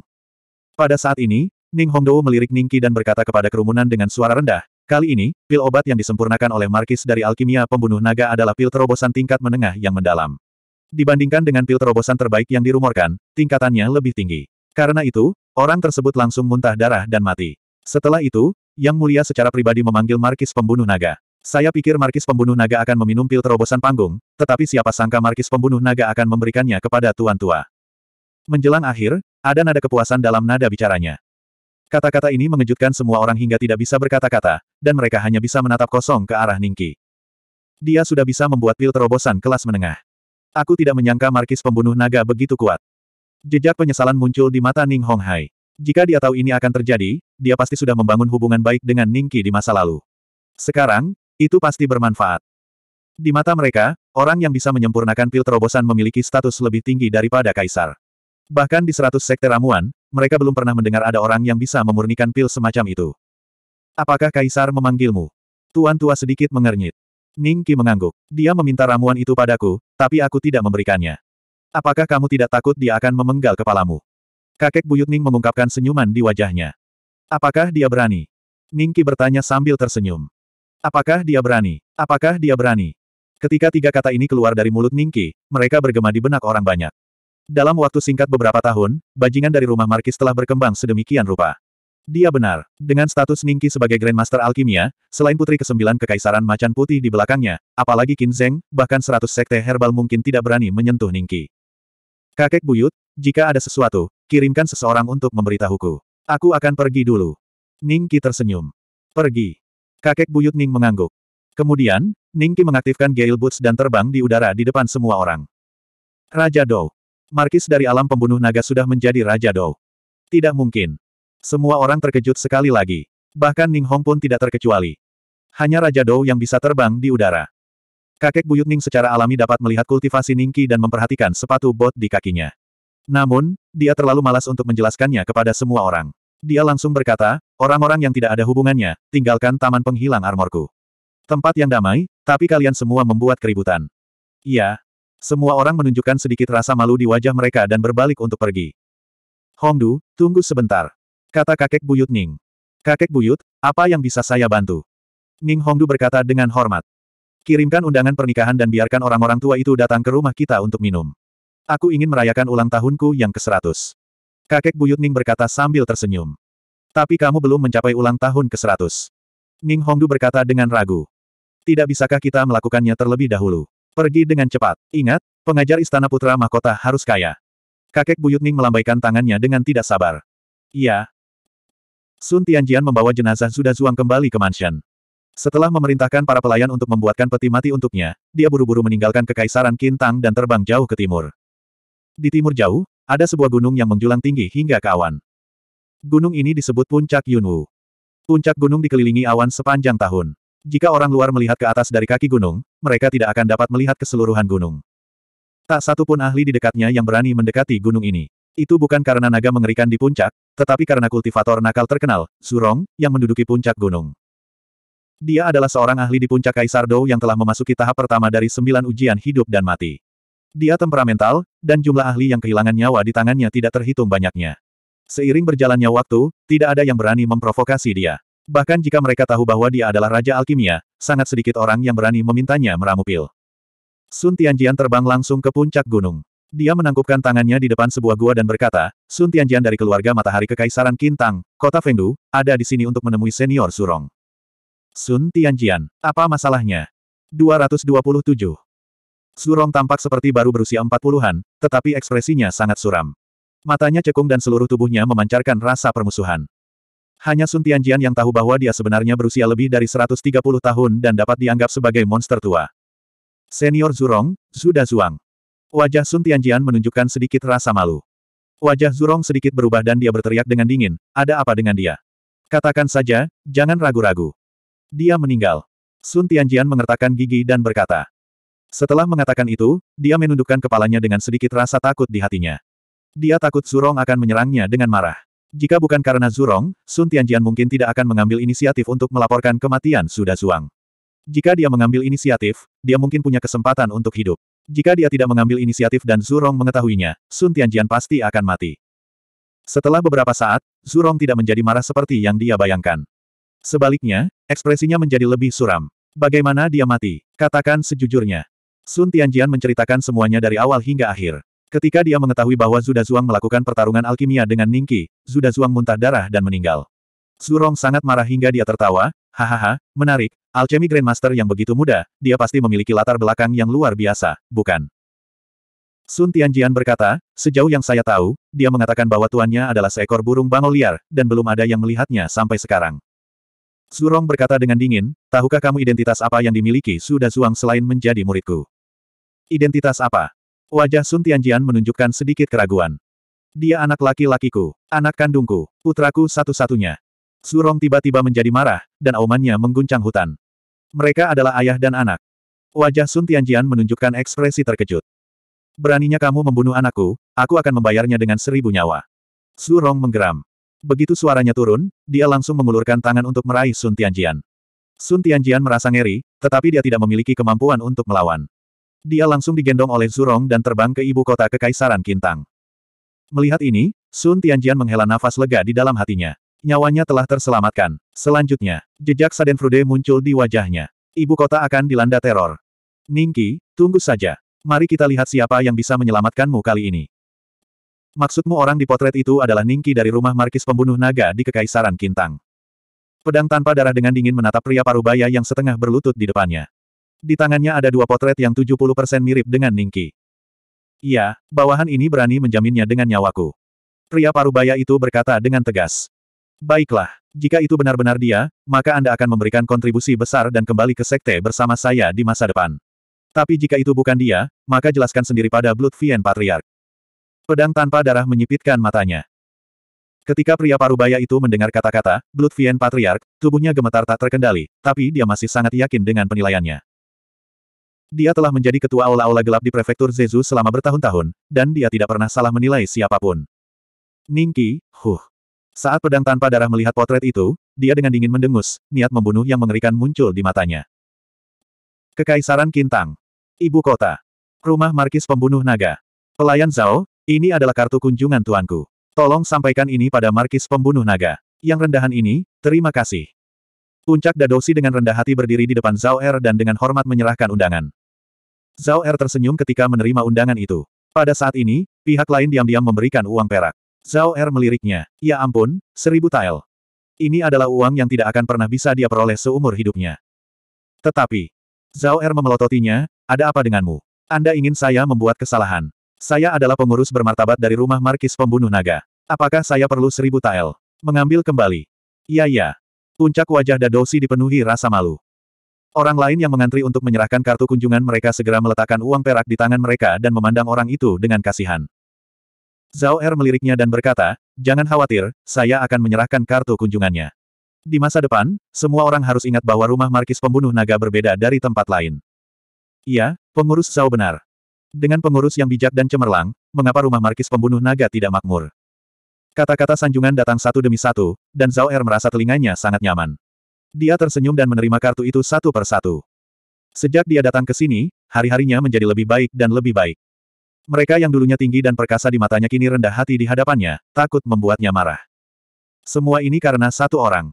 Pada saat ini, Ning Hongdou melirik Ningki dan berkata kepada kerumunan dengan suara rendah, Kali ini, pil obat yang disempurnakan oleh Markis dari alkimia pembunuh naga adalah pil terobosan tingkat menengah yang mendalam. Dibandingkan dengan pil terobosan terbaik yang dirumorkan, tingkatannya lebih tinggi. Karena itu, orang tersebut langsung muntah darah dan mati. Setelah itu, Yang Mulia secara pribadi memanggil Markis pembunuh naga. Saya pikir Markis pembunuh naga akan meminum pil terobosan panggung, tetapi siapa sangka Markis pembunuh naga akan memberikannya kepada tuan tua. Menjelang akhir, ada nada kepuasan dalam nada bicaranya. Kata-kata ini mengejutkan semua orang hingga tidak bisa berkata-kata, dan mereka hanya bisa menatap kosong ke arah Ningki. Dia sudah bisa membuat pil terobosan kelas menengah. Aku tidak menyangka markis pembunuh naga begitu kuat. Jejak penyesalan muncul di mata Ning Honghai. Jika dia tahu ini akan terjadi, dia pasti sudah membangun hubungan baik dengan Ningki di masa lalu. Sekarang, itu pasti bermanfaat. Di mata mereka, orang yang bisa menyempurnakan pil terobosan memiliki status lebih tinggi daripada kaisar. Bahkan di seratus sekte ramuan, mereka belum pernah mendengar ada orang yang bisa memurnikan pil semacam itu. Apakah Kaisar memanggilmu? Tuan tua sedikit mengernyit. Ning Qi mengangguk. Dia meminta ramuan itu padaku, tapi aku tidak memberikannya. Apakah kamu tidak takut dia akan memenggal kepalamu? Kakek buyut Ning mengungkapkan senyuman di wajahnya. Apakah dia berani? Ning Qi bertanya sambil tersenyum. Apakah dia berani? Apakah dia berani? Ketika tiga kata ini keluar dari mulut Ningki, mereka bergema di benak orang banyak. Dalam waktu singkat beberapa tahun, bajingan dari rumah Markis telah berkembang sedemikian rupa. Dia benar. Dengan status Ningki sebagai Grandmaster Alkimia, selain putri kesembilan kekaisaran macan putih di belakangnya, apalagi Qin Zeng, bahkan seratus sekte herbal mungkin tidak berani menyentuh Ningki. Kakek buyut, jika ada sesuatu, kirimkan seseorang untuk memberitahuku. Aku akan pergi dulu. Ningki tersenyum. Pergi. Kakek buyut Ning mengangguk. Kemudian, Ningki mengaktifkan Gale Boots dan terbang di udara di depan semua orang. Raja Dou. Markis dari alam pembunuh naga sudah menjadi Raja Dou. Tidak mungkin. Semua orang terkejut sekali lagi. Bahkan Ning Hong pun tidak terkecuali. Hanya Raja Dou yang bisa terbang di udara. Kakek buyut Ning secara alami dapat melihat kultivasi Ning Qi dan memperhatikan sepatu bot di kakinya. Namun, dia terlalu malas untuk menjelaskannya kepada semua orang. Dia langsung berkata, orang-orang yang tidak ada hubungannya, tinggalkan taman penghilang armorku. Tempat yang damai, tapi kalian semua membuat keributan. Iya, semua orang menunjukkan sedikit rasa malu di wajah mereka dan berbalik untuk pergi. Hongdu, tunggu sebentar. Kata kakek buyut Ning. Kakek buyut, apa yang bisa saya bantu? Ning Hongdu berkata dengan hormat. Kirimkan undangan pernikahan dan biarkan orang-orang tua itu datang ke rumah kita untuk minum. Aku ingin merayakan ulang tahunku yang ke-100. Kakek buyut Ning berkata sambil tersenyum. Tapi kamu belum mencapai ulang tahun ke-100. Ning Hongdu berkata dengan ragu. Tidak bisakah kita melakukannya terlebih dahulu? Pergi dengan cepat. Ingat, pengajar istana putra mahkota harus kaya. Kakek Buyut Ning melambaikan tangannya dengan tidak sabar. Iya. Sun Tianjian membawa jenazah Zuda Zhuang kembali ke mansion. Setelah memerintahkan para pelayan untuk membuatkan peti mati untuknya, dia buru-buru meninggalkan kekaisaran Kintang dan terbang jauh ke timur. Di timur jauh, ada sebuah gunung yang menjulang tinggi hingga ke awan. Gunung ini disebut Puncak Yunwu. Puncak gunung dikelilingi awan sepanjang tahun. Jika orang luar melihat ke atas dari kaki gunung, mereka tidak akan dapat melihat keseluruhan gunung. Tak satu pun ahli di dekatnya yang berani mendekati gunung ini. Itu bukan karena naga mengerikan di puncak, tetapi karena kultivator nakal terkenal, Zurong, yang menduduki puncak gunung. Dia adalah seorang ahli di puncak Kaisar Dou yang telah memasuki tahap pertama dari sembilan ujian hidup dan mati. Dia temperamental, dan jumlah ahli yang kehilangan nyawa di tangannya tidak terhitung banyaknya. Seiring berjalannya waktu, tidak ada yang berani memprovokasi dia. Bahkan jika mereka tahu bahwa dia adalah Raja Alkimia, sangat sedikit orang yang berani memintanya meramu pil. Sun Tianjian terbang langsung ke puncak gunung. Dia menangkupkan tangannya di depan sebuah gua dan berkata, Sun Tianjian dari keluarga matahari kekaisaran Kintang, kota Fengdu, ada di sini untuk menemui senior Surong. Sun Tianjian, apa masalahnya? 227. Surong tampak seperti baru berusia empat puluhan, tetapi ekspresinya sangat suram. Matanya cekung dan seluruh tubuhnya memancarkan rasa permusuhan. Hanya Sun Tianjian yang tahu bahwa dia sebenarnya berusia lebih dari 130 tahun dan dapat dianggap sebagai monster tua. Senior Zurong, Zuda Zhuang. Wajah Sun Tianjian menunjukkan sedikit rasa malu. Wajah Zurong sedikit berubah dan dia berteriak dengan dingin, ada apa dengan dia? Katakan saja, jangan ragu-ragu. Dia meninggal. Sun Tianjian mengertakkan gigi dan berkata. Setelah mengatakan itu, dia menundukkan kepalanya dengan sedikit rasa takut di hatinya. Dia takut Zurong akan menyerangnya dengan marah. Jika bukan karena Zurong, Sun Tianjian mungkin tidak akan mengambil inisiatif untuk melaporkan kematian Suda Zhuang. Jika dia mengambil inisiatif, dia mungkin punya kesempatan untuk hidup. Jika dia tidak mengambil inisiatif dan Zurong mengetahuinya, Sun Tianjian pasti akan mati. Setelah beberapa saat, Zurong tidak menjadi marah seperti yang dia bayangkan. Sebaliknya, ekspresinya menjadi lebih suram. Bagaimana dia mati? Katakan sejujurnya. Sun Tianjian menceritakan semuanya dari awal hingga akhir. Ketika dia mengetahui bahwa Zuda Zhuang melakukan pertarungan alkimia dengan Ningki, Zuda Zhuang muntah darah dan meninggal. Zurong sangat marah hingga dia tertawa, hahaha, menarik, alchemy Grandmaster yang begitu muda, dia pasti memiliki latar belakang yang luar biasa, bukan? Sun Tianjian berkata, sejauh yang saya tahu, dia mengatakan bahwa tuannya adalah seekor burung bangau liar, dan belum ada yang melihatnya sampai sekarang. Zurong berkata dengan dingin, tahukah kamu identitas apa yang dimiliki Suda Zhuang selain menjadi muridku? Identitas apa? Wajah Sun Tianjian menunjukkan sedikit keraguan. Dia anak laki-lakiku, anak kandungku, putraku satu-satunya. Surong tiba-tiba menjadi marah, dan aumannya mengguncang hutan. Mereka adalah ayah dan anak. Wajah Sun Tianjian menunjukkan ekspresi terkejut. Beraninya kamu membunuh anakku, aku akan membayarnya dengan seribu nyawa. Surong menggeram. Begitu suaranya turun, dia langsung mengulurkan tangan untuk meraih Sun Tianjian. Sun Tianjian merasa ngeri, tetapi dia tidak memiliki kemampuan untuk melawan. Dia langsung digendong oleh Zurong dan terbang ke ibu kota Kekaisaran Kintang. Melihat ini, Sun Tianjian menghela nafas lega di dalam hatinya. Nyawanya telah terselamatkan. Selanjutnya, jejak Saden Frude muncul di wajahnya. Ibu kota akan dilanda teror. Ningki, tunggu saja. Mari kita lihat siapa yang bisa menyelamatkanmu kali ini. Maksudmu orang di potret itu adalah Ningki dari rumah markis pembunuh naga di Kekaisaran Kintang. Pedang tanpa darah dengan dingin menatap pria parubaya yang setengah berlutut di depannya. Di tangannya ada dua potret yang 70% mirip dengan Ningki. Iya, bawahan ini berani menjaminnya dengan nyawaku. Pria parubaya itu berkata dengan tegas. Baiklah, jika itu benar-benar dia, maka Anda akan memberikan kontribusi besar dan kembali ke sekte bersama saya di masa depan. Tapi jika itu bukan dia, maka jelaskan sendiri pada Blood Vien Patriarch. Pedang tanpa darah menyipitkan matanya. Ketika pria parubaya itu mendengar kata-kata, Blood Vien Patriarch, tubuhnya gemetar tak terkendali, tapi dia masih sangat yakin dengan penilaiannya. Dia telah menjadi ketua aula-aula gelap di prefektur Zezu selama bertahun-tahun, dan dia tidak pernah salah menilai siapapun. Ningki, huh. Saat pedang tanpa darah melihat potret itu, dia dengan dingin mendengus, niat membunuh yang mengerikan muncul di matanya. Kekaisaran Kintang. Ibu kota. Rumah markis pembunuh naga. Pelayan Zhao, ini adalah kartu kunjungan tuanku. Tolong sampaikan ini pada markis pembunuh naga. Yang rendahan ini, terima kasih. Puncak Dadosi dengan rendah hati berdiri di depan Zhao Er dan dengan hormat menyerahkan undangan. Zhao Er tersenyum ketika menerima undangan itu. Pada saat ini, pihak lain diam-diam memberikan uang perak. Zhao Er meliriknya. Ya ampun, seribu tael. Ini adalah uang yang tidak akan pernah bisa dia peroleh seumur hidupnya. Tetapi, Zhao Er memelototinya, ada apa denganmu? Anda ingin saya membuat kesalahan. Saya adalah pengurus bermartabat dari rumah markis pembunuh naga. Apakah saya perlu seribu tael? Mengambil kembali. Iya iya. Puncak wajah Dadosi dipenuhi rasa malu. Orang lain yang mengantri untuk menyerahkan kartu kunjungan mereka segera meletakkan uang perak di tangan mereka dan memandang orang itu dengan kasihan. Zhao Er meliriknya dan berkata, jangan khawatir, saya akan menyerahkan kartu kunjungannya. Di masa depan, semua orang harus ingat bahwa rumah markis pembunuh naga berbeda dari tempat lain. Iya, pengurus Zhao benar. Dengan pengurus yang bijak dan cemerlang, mengapa rumah markis pembunuh naga tidak makmur? Kata-kata sanjungan datang satu demi satu, dan Zhao Er merasa telinganya sangat nyaman. Dia tersenyum dan menerima kartu itu satu per satu. Sejak dia datang ke sini, hari-harinya menjadi lebih baik dan lebih baik. Mereka yang dulunya tinggi dan perkasa di matanya kini rendah hati di hadapannya, takut membuatnya marah. Semua ini karena satu orang.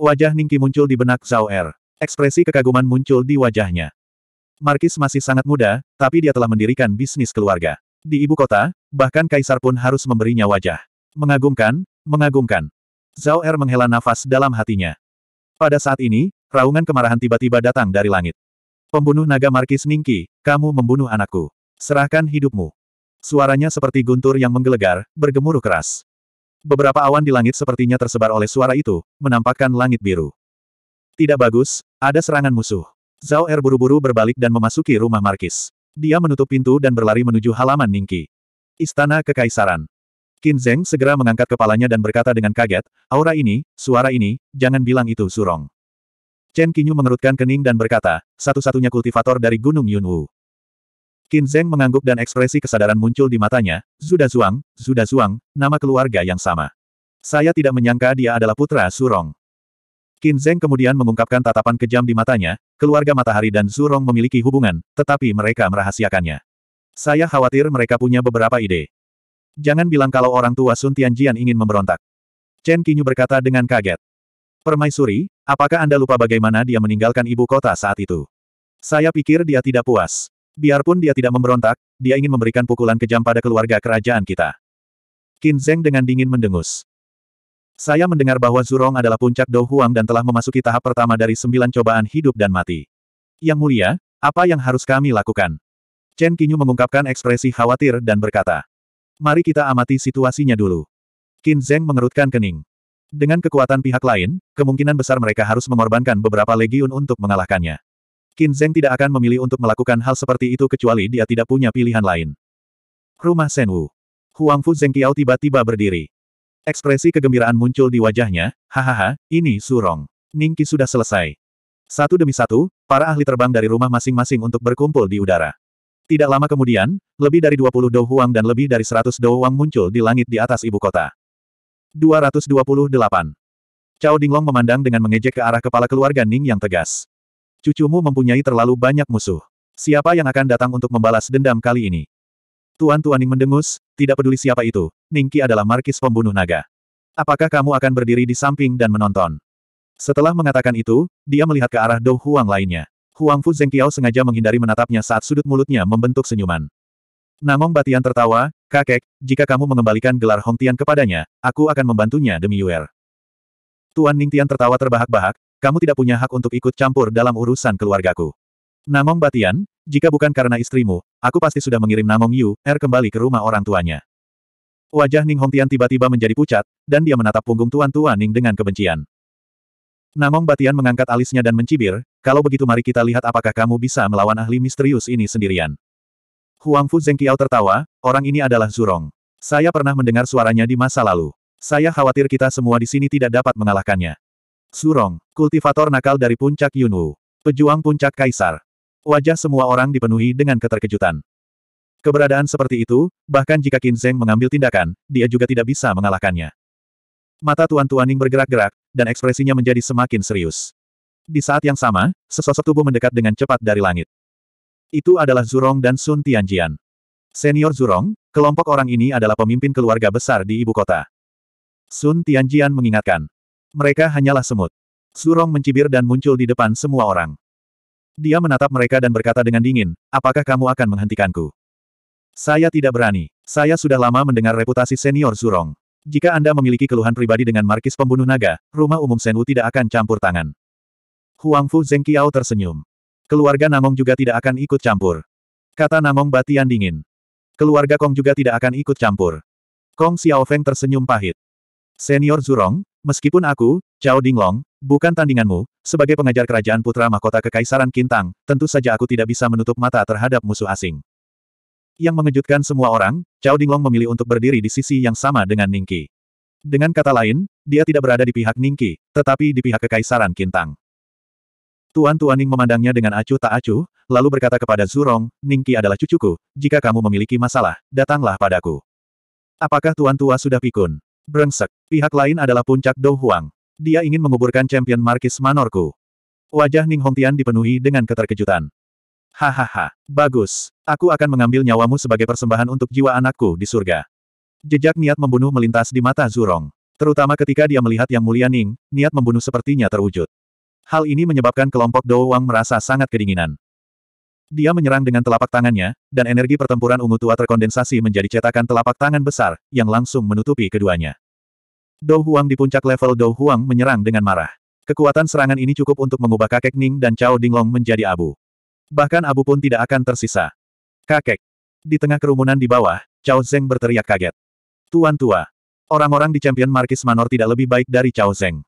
Wajah Ningki muncul di benak Zhao Er. Ekspresi kekaguman muncul di wajahnya. Markis masih sangat muda, tapi dia telah mendirikan bisnis keluarga. Di ibu kota, bahkan kaisar pun harus memberinya wajah. Mengagumkan, mengagumkan. Zhao Er menghela nafas dalam hatinya. Pada saat ini, raungan kemarahan tiba-tiba datang dari langit. Pembunuh naga Markis Ningki, kamu membunuh anakku. Serahkan hidupmu. Suaranya seperti guntur yang menggelegar, bergemuruh keras. Beberapa awan di langit sepertinya tersebar oleh suara itu, menampakkan langit biru. Tidak bagus, ada serangan musuh. Zhao Er buru-buru berbalik dan memasuki rumah Markis. Dia menutup pintu dan berlari menuju halaman Ningki. Istana Kekaisaran. Qin Zheng segera mengangkat kepalanya dan berkata dengan kaget, aura ini, suara ini, jangan bilang itu surong. Chen Qinyu mengerutkan kening dan berkata, satu-satunya kultivator dari Gunung Yunwu. Qin Zheng mengangguk dan ekspresi kesadaran muncul di matanya, Zuda Zhuang, Zuda Zhuang, nama keluarga yang sama. Saya tidak menyangka dia adalah putra Surong. Qin Zheng kemudian mengungkapkan tatapan kejam di matanya, keluarga Matahari dan Surong memiliki hubungan, tetapi mereka merahasiakannya. Saya khawatir mereka punya beberapa ide. Jangan bilang kalau orang tua Sun Tianjian ingin memberontak. Chen Qinyu berkata dengan kaget. Permaisuri, apakah Anda lupa bagaimana dia meninggalkan ibu kota saat itu? Saya pikir dia tidak puas. Biarpun dia tidak memberontak, dia ingin memberikan pukulan kejam pada keluarga kerajaan kita. Qin Zheng dengan dingin mendengus. Saya mendengar bahwa Zurong adalah puncak Dou Huang dan telah memasuki tahap pertama dari sembilan cobaan hidup dan mati. Yang mulia, apa yang harus kami lakukan? Chen Qinyu mengungkapkan ekspresi khawatir dan berkata. Mari kita amati situasinya dulu. Qin Zheng mengerutkan kening. Dengan kekuatan pihak lain, kemungkinan besar mereka harus mengorbankan beberapa legiun untuk mengalahkannya. Qin Zheng tidak akan memilih untuk melakukan hal seperti itu kecuali dia tidak punya pilihan lain. Rumah Wu. Senwu. Zeng Kiao tiba-tiba berdiri. Ekspresi kegembiraan muncul di wajahnya, hahaha, ini surong. Ningki sudah selesai. Satu demi satu, para ahli terbang dari rumah masing-masing untuk berkumpul di udara. Tidak lama kemudian, lebih dari 20 Dou Huang dan lebih dari 100 Dou muncul di langit di atas ibu kota. 228. Cao Dinglong memandang dengan mengejek ke arah kepala keluarga Ning yang tegas. Cucumu mempunyai terlalu banyak musuh. Siapa yang akan datang untuk membalas dendam kali ini? Tuan Tuan Ning mendengus, tidak peduli siapa itu, Ningki adalah markis pembunuh naga. Apakah kamu akan berdiri di samping dan menonton? Setelah mengatakan itu, dia melihat ke arah Dou Huang lainnya. Huang Fu Zengqiao sengaja menghindari menatapnya saat sudut mulutnya membentuk senyuman. Namong Batian tertawa, kakek, jika kamu mengembalikan gelar Hong Tian kepadanya, aku akan membantunya demi Yuer. Tuan Ning Tian tertawa terbahak-bahak, kamu tidak punya hak untuk ikut campur dalam urusan keluargaku. Namong Batian, jika bukan karena istrimu, aku pasti sudah mengirim Namong Yu, Er kembali ke rumah orang tuanya. Wajah Ning Hong Tian tiba-tiba menjadi pucat, dan dia menatap punggung tuan-tuan Ning dengan kebencian. Namong Batian mengangkat alisnya dan mencibir, kalau begitu mari kita lihat apakah kamu bisa melawan ahli misterius ini sendirian. Huang Fu Zengqiao tertawa, orang ini adalah Zurong. Saya pernah mendengar suaranya di masa lalu. Saya khawatir kita semua di sini tidak dapat mengalahkannya. Zurong, kultivator nakal dari puncak Yunwu. Pejuang puncak Kaisar. Wajah semua orang dipenuhi dengan keterkejutan. Keberadaan seperti itu, bahkan jika Qin Zeng mengambil tindakan, dia juga tidak bisa mengalahkannya. Mata Tuan Tuaning bergerak-gerak, dan ekspresinya menjadi semakin serius. Di saat yang sama, sesosok tubuh mendekat dengan cepat dari langit. Itu adalah Zurong dan Sun Tianjian. Senior Zurong, kelompok orang ini adalah pemimpin keluarga besar di ibu kota. Sun Tianjian mengingatkan. Mereka hanyalah semut. Zurong mencibir dan muncul di depan semua orang. Dia menatap mereka dan berkata dengan dingin, apakah kamu akan menghentikanku? Saya tidak berani. Saya sudah lama mendengar reputasi senior Zurong. Jika Anda memiliki keluhan pribadi dengan markis pembunuh naga, rumah umum Senwu tidak akan campur tangan. Huang Fu Zeng Zengqiao tersenyum. Keluarga Namong juga tidak akan ikut campur. Kata Namong batian dingin. Keluarga Kong juga tidak akan ikut campur. Kong Feng tersenyum pahit. Senior Zurong, meskipun aku, Cao Dinglong, bukan tandinganmu, sebagai pengajar kerajaan putra mahkota Kekaisaran Kintang, tentu saja aku tidak bisa menutup mata terhadap musuh asing. Yang mengejutkan semua orang, Cao Dinglong memilih untuk berdiri di sisi yang sama dengan Ningki. Dengan kata lain, dia tidak berada di pihak Ningki, tetapi di pihak Kekaisaran Kintang. Tuan tuan Ning memandangnya dengan acuh tak acuh, lalu berkata kepada Zurong, Ningki adalah cucuku, jika kamu memiliki masalah, datanglah padaku. Apakah Tuan Tua sudah pikun? Brengsek. Pihak lain adalah puncak Dou Huang. Dia ingin menguburkan champion Markis Manorku. Wajah Ning Hongtian dipenuhi dengan keterkejutan. Hahaha, bagus. Aku akan mengambil nyawamu sebagai persembahan untuk jiwa anakku di surga. Jejak niat membunuh melintas di mata Zurong. Terutama ketika dia melihat Yang Mulia Ning, niat membunuh sepertinya terwujud. Hal ini menyebabkan kelompok Dou Wang merasa sangat kedinginan. Dia menyerang dengan telapak tangannya, dan energi pertempuran ungu tua terkondensasi menjadi cetakan telapak tangan besar, yang langsung menutupi keduanya. Dou Huang di puncak level Dou Huang menyerang dengan marah. Kekuatan serangan ini cukup untuk mengubah kakek Ning dan Cao Dinglong menjadi abu. Bahkan abu pun tidak akan tersisa. Kakek. Di tengah kerumunan di bawah, Cao Zeng berteriak kaget. Tuan tua. Orang-orang di Champion Markis Manor tidak lebih baik dari Cao Zeng.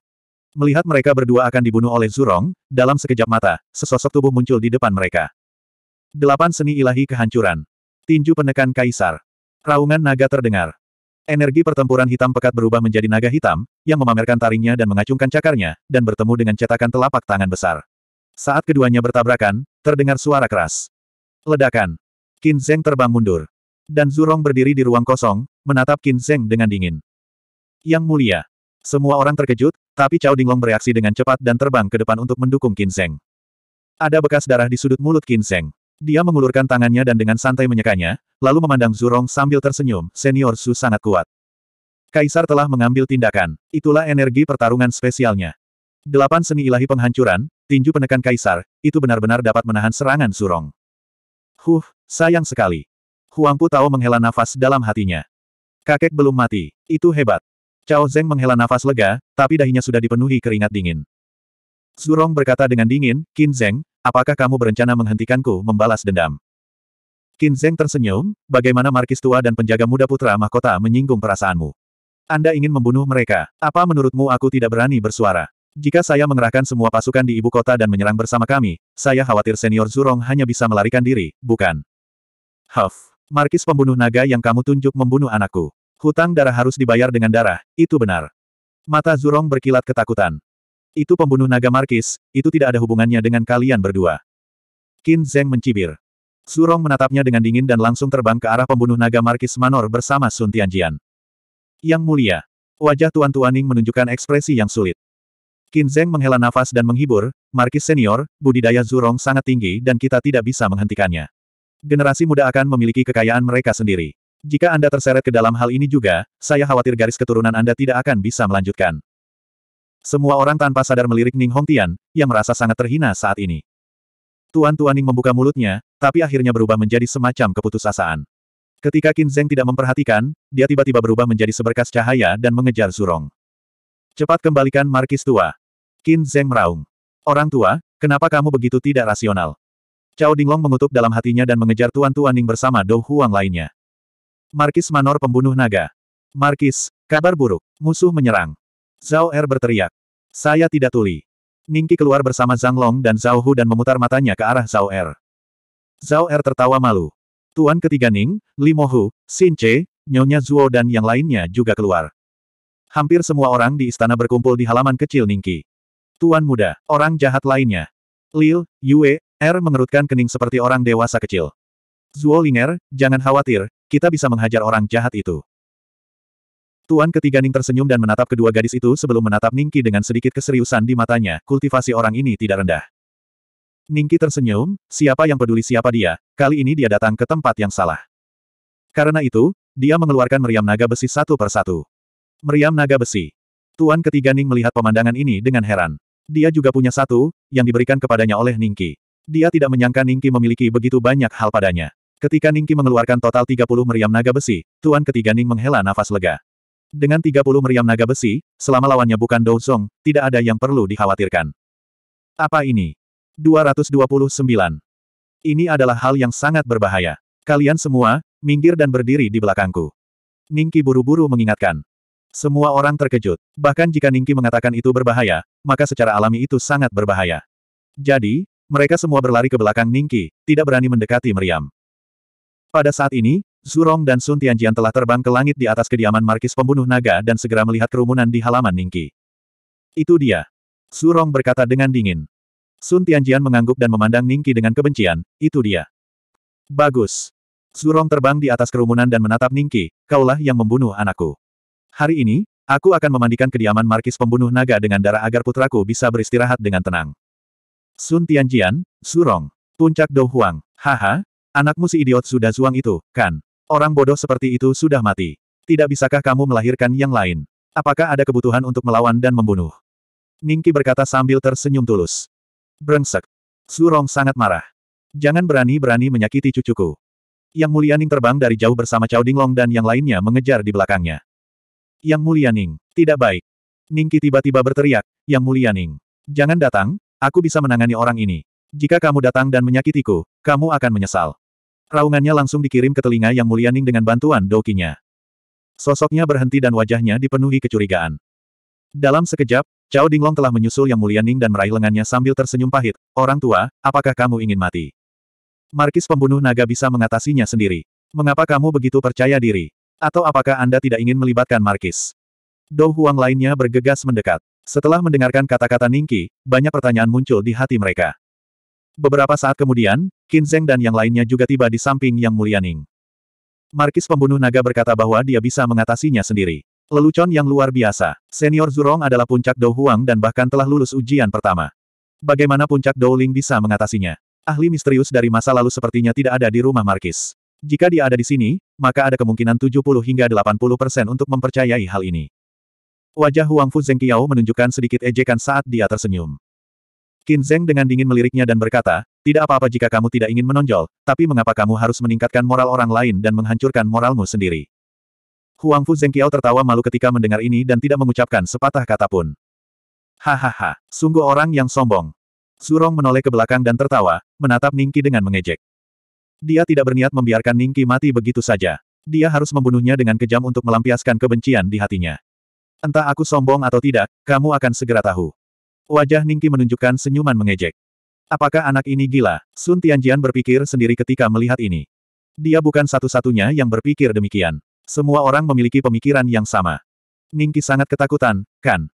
Melihat mereka berdua akan dibunuh oleh Zurong, dalam sekejap mata, sesosok tubuh muncul di depan mereka. Delapan seni ilahi kehancuran. Tinju penekan kaisar. Raungan naga terdengar. Energi pertempuran hitam pekat berubah menjadi naga hitam, yang memamerkan taringnya dan mengacungkan cakarnya, dan bertemu dengan cetakan telapak tangan besar. Saat keduanya bertabrakan, Terdengar suara keras. Ledakan. Qin Zeng terbang mundur. Dan Zurong berdiri di ruang kosong, menatap Qin Zeng dengan dingin. Yang mulia. Semua orang terkejut, tapi Cao Dinglong bereaksi dengan cepat dan terbang ke depan untuk mendukung Qin Zeng. Ada bekas darah di sudut mulut Qin Zeng. Dia mengulurkan tangannya dan dengan santai menyekanya, lalu memandang Zurong sambil tersenyum, senior Su sangat kuat. Kaisar telah mengambil tindakan. Itulah energi pertarungan spesialnya. Delapan seni ilahi penghancuran, tinju penekan kaisar, itu benar-benar dapat menahan serangan surong. Huh, sayang sekali. Huangpu Tao menghela nafas dalam hatinya. Kakek belum mati, itu hebat. Cao Zeng menghela nafas lega, tapi dahinya sudah dipenuhi keringat dingin. Zurong berkata dengan dingin, Qin Zeng, apakah kamu berencana menghentikanku membalas dendam? Qin Zeng tersenyum, bagaimana markis tua dan penjaga muda putra mahkota menyinggung perasaanmu. Anda ingin membunuh mereka, apa menurutmu aku tidak berani bersuara? Jika saya mengerahkan semua pasukan di ibu kota dan menyerang bersama kami, saya khawatir senior Zurong hanya bisa melarikan diri, bukan? Huff. Markis pembunuh naga yang kamu tunjuk membunuh anakku. Hutang darah harus dibayar dengan darah, itu benar. Mata Zurong berkilat ketakutan. Itu pembunuh naga Markis, itu tidak ada hubungannya dengan kalian berdua. Qin Zeng mencibir. Zurong menatapnya dengan dingin dan langsung terbang ke arah pembunuh naga Markis Manor bersama Sun Tianjian. Yang mulia. Wajah Tuan Tuaning menunjukkan ekspresi yang sulit. Qin Zheng menghela nafas dan menghibur, Markis Senior, budidaya Zurong sangat tinggi dan kita tidak bisa menghentikannya. Generasi muda akan memiliki kekayaan mereka sendiri. Jika Anda terseret ke dalam hal ini juga, saya khawatir garis keturunan Anda tidak akan bisa melanjutkan. Semua orang tanpa sadar melirik Ning Hong Tian, yang merasa sangat terhina saat ini. Tuan Tuan Ning membuka mulutnya, tapi akhirnya berubah menjadi semacam keputusasaan. Ketika Qin Zheng tidak memperhatikan, dia tiba-tiba berubah menjadi seberkas cahaya dan mengejar Zurong. Cepat kembalikan Markis tua, Qin Zeng meraung. Orang tua, kenapa kamu begitu tidak rasional? Cao Dinglong mengutuk dalam hatinya dan mengejar Tuan tuan Ning bersama Dou Huang lainnya. Markis Manor pembunuh naga. Markis, kabar buruk. Musuh menyerang. Zhao Er berteriak. Saya tidak tuli. Ningki keluar bersama Zhang Long dan Zhao Hu dan memutar matanya ke arah Zhao Er. Zhao Er tertawa malu. Tuan ketiga Ning, Li Mohu, Xin Che, Nyonya Zuo dan yang lainnya juga keluar. Hampir semua orang di istana berkumpul di halaman kecil Ningki. Tuan muda, orang jahat lainnya. Lil, Yue, Er mengerutkan kening seperti orang dewasa kecil. Zuo Ling'er, jangan khawatir, kita bisa menghajar orang jahat itu. Tuan ketiga Ning tersenyum dan menatap kedua gadis itu sebelum menatap Ningki dengan sedikit keseriusan di matanya, kultivasi orang ini tidak rendah. Ningki tersenyum, siapa yang peduli siapa dia, kali ini dia datang ke tempat yang salah. Karena itu, dia mengeluarkan meriam naga besi satu persatu. Meriam naga besi. Tuan ketiga Ning melihat pemandangan ini dengan heran. Dia juga punya satu, yang diberikan kepadanya oleh Ningki. Dia tidak menyangka Ningki memiliki begitu banyak hal padanya. Ketika Ningki mengeluarkan total 30 meriam naga besi, Tuan ketiga Ning menghela nafas lega. Dengan 30 meriam naga besi, selama lawannya bukan Dozong, tidak ada yang perlu dikhawatirkan. Apa ini? 229. Ini adalah hal yang sangat berbahaya. Kalian semua, minggir dan berdiri di belakangku. Ningki buru-buru mengingatkan. Semua orang terkejut. Bahkan jika Ningki mengatakan itu berbahaya, maka secara alami itu sangat berbahaya. Jadi, mereka semua berlari ke belakang Ningki, tidak berani mendekati meriam. Pada saat ini, Zurong dan Sun Tianjian telah terbang ke langit di atas kediaman Markis Pembunuh Naga dan segera melihat kerumunan di halaman Ningki. Itu dia. Zurong berkata dengan dingin. Sun Tianjian mengangguk dan memandang Ningki dengan kebencian, itu dia. Bagus. Zurong terbang di atas kerumunan dan menatap Ningki, kaulah yang membunuh anakku. Hari ini, aku akan memandikan kediaman Markis pembunuh naga dengan darah agar putraku bisa beristirahat dengan tenang. Sun Tianjian, Surong, Puncak Dou Huang, haha, anakmu si idiot sudah zuang itu, kan? Orang bodoh seperti itu sudah mati. Tidak bisakah kamu melahirkan yang lain? Apakah ada kebutuhan untuk melawan dan membunuh? Ningki berkata sambil tersenyum tulus. Brengsek. Surong sangat marah. Jangan berani-berani menyakiti cucuku. Yang mulia Ning terbang dari jauh bersama Cao Dinglong dan yang lainnya mengejar di belakangnya. Yang mulia Ning, tidak baik. Ningki tiba-tiba berteriak, Yang mulia Ning. Jangan datang, aku bisa menangani orang ini. Jika kamu datang dan menyakitiku, kamu akan menyesal. Raungannya langsung dikirim ke telinga Yang Mulia Ning dengan bantuan dokinya. Sosoknya berhenti dan wajahnya dipenuhi kecurigaan. Dalam sekejap, Cao Dinglong telah menyusul Yang Mulia Ning dan meraih lengannya sambil tersenyum pahit, Orang tua, apakah kamu ingin mati? Markis pembunuh naga bisa mengatasinya sendiri. Mengapa kamu begitu percaya diri? Atau apakah Anda tidak ingin melibatkan Markis? Dou Huang lainnya bergegas mendekat. Setelah mendengarkan kata-kata Ningki, banyak pertanyaan muncul di hati mereka. Beberapa saat kemudian, Qin Zheng dan yang lainnya juga tiba di samping Yang Mulia Ning. Markis pembunuh naga berkata bahwa dia bisa mengatasinya sendiri. Lelucon yang luar biasa. Senior Zurong adalah puncak Dou Huang dan bahkan telah lulus ujian pertama. Bagaimana puncak Dou Ling bisa mengatasinya? Ahli misterius dari masa lalu sepertinya tidak ada di rumah Markis. Jika dia ada di sini, maka ada kemungkinan 70 hingga 80 persen untuk mempercayai hal ini. Wajah Huang Fu Zengqiao menunjukkan sedikit ejekan saat dia tersenyum. Qin Zeng dengan dingin meliriknya dan berkata, tidak apa-apa jika kamu tidak ingin menonjol, tapi mengapa kamu harus meningkatkan moral orang lain dan menghancurkan moralmu sendiri? Huang Fu Zengqiao tertawa malu ketika mendengar ini dan tidak mengucapkan sepatah kata pun. Hahaha, sungguh orang yang sombong. Surong menoleh ke belakang dan tertawa, menatap Ningki dengan mengejek. Dia tidak berniat membiarkan Ningki mati begitu saja. Dia harus membunuhnya dengan kejam untuk melampiaskan kebencian di hatinya. Entah aku sombong atau tidak, kamu akan segera tahu. Wajah Ningki menunjukkan senyuman mengejek. Apakah anak ini gila? Sun Tianjian berpikir sendiri ketika melihat ini. Dia bukan satu-satunya yang berpikir demikian. Semua orang memiliki pemikiran yang sama. Ningki sangat ketakutan, kan?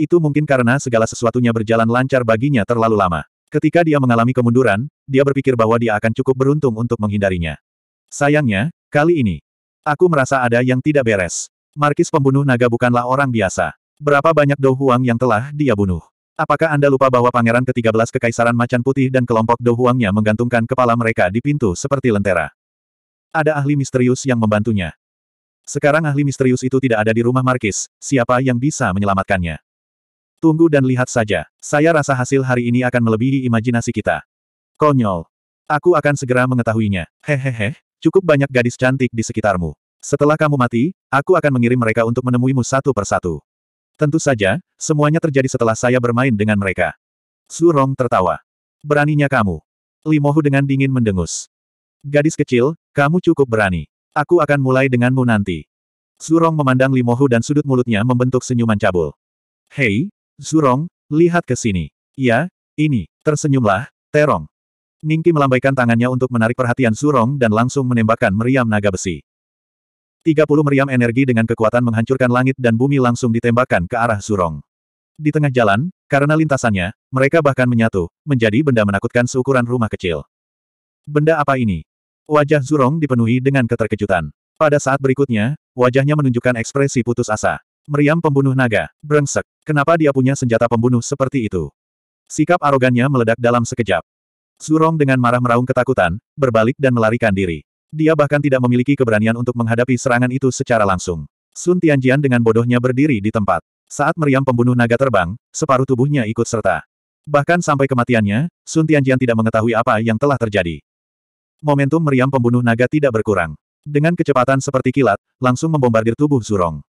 Itu mungkin karena segala sesuatunya berjalan lancar baginya terlalu lama. Ketika dia mengalami kemunduran, dia berpikir bahwa dia akan cukup beruntung untuk menghindarinya. Sayangnya, kali ini, aku merasa ada yang tidak beres. Markis pembunuh naga bukanlah orang biasa. Berapa banyak Dou Huang yang telah dia bunuh? Apakah Anda lupa bahwa pangeran ke-13 Kekaisaran Macan Putih dan kelompok Dou Huangnya menggantungkan kepala mereka di pintu seperti lentera? Ada ahli misterius yang membantunya. Sekarang ahli misterius itu tidak ada di rumah Markis, siapa yang bisa menyelamatkannya? Tunggu dan lihat saja, saya rasa hasil hari ini akan melebihi imajinasi kita. Konyol. Aku akan segera mengetahuinya. Hehehe, cukup banyak gadis cantik di sekitarmu. Setelah kamu mati, aku akan mengirim mereka untuk menemuimu satu persatu. Tentu saja, semuanya terjadi setelah saya bermain dengan mereka. Surong tertawa. Beraninya kamu. Limohu dengan dingin mendengus. Gadis kecil, kamu cukup berani. Aku akan mulai denganmu nanti. Surong memandang Limohu dan sudut mulutnya membentuk senyuman cabul. Hei, Surong, lihat ke sini. Ya, ini, tersenyumlah, Terong. Ningki melambaikan tangannya untuk menarik perhatian Surong dan langsung menembakkan meriam naga besi. 30 meriam energi dengan kekuatan menghancurkan langit dan bumi langsung ditembakkan ke arah Surong. Di tengah jalan, karena lintasannya, mereka bahkan menyatu, menjadi benda menakutkan seukuran rumah kecil. Benda apa ini? Wajah Zurong dipenuhi dengan keterkejutan. Pada saat berikutnya, wajahnya menunjukkan ekspresi putus asa. Meriam pembunuh naga, brengsek. Kenapa dia punya senjata pembunuh seperti itu? Sikap arogannya meledak dalam sekejap. Surong dengan marah meraung ketakutan, berbalik dan melarikan diri. Dia bahkan tidak memiliki keberanian untuk menghadapi serangan itu secara langsung. Sun Tianjian dengan bodohnya berdiri di tempat. Saat meriam pembunuh naga terbang, separuh tubuhnya ikut serta. Bahkan sampai kematiannya, Sun Tianjian tidak mengetahui apa yang telah terjadi. Momentum meriam pembunuh naga tidak berkurang. Dengan kecepatan seperti kilat, langsung membombardir tubuh Zurong.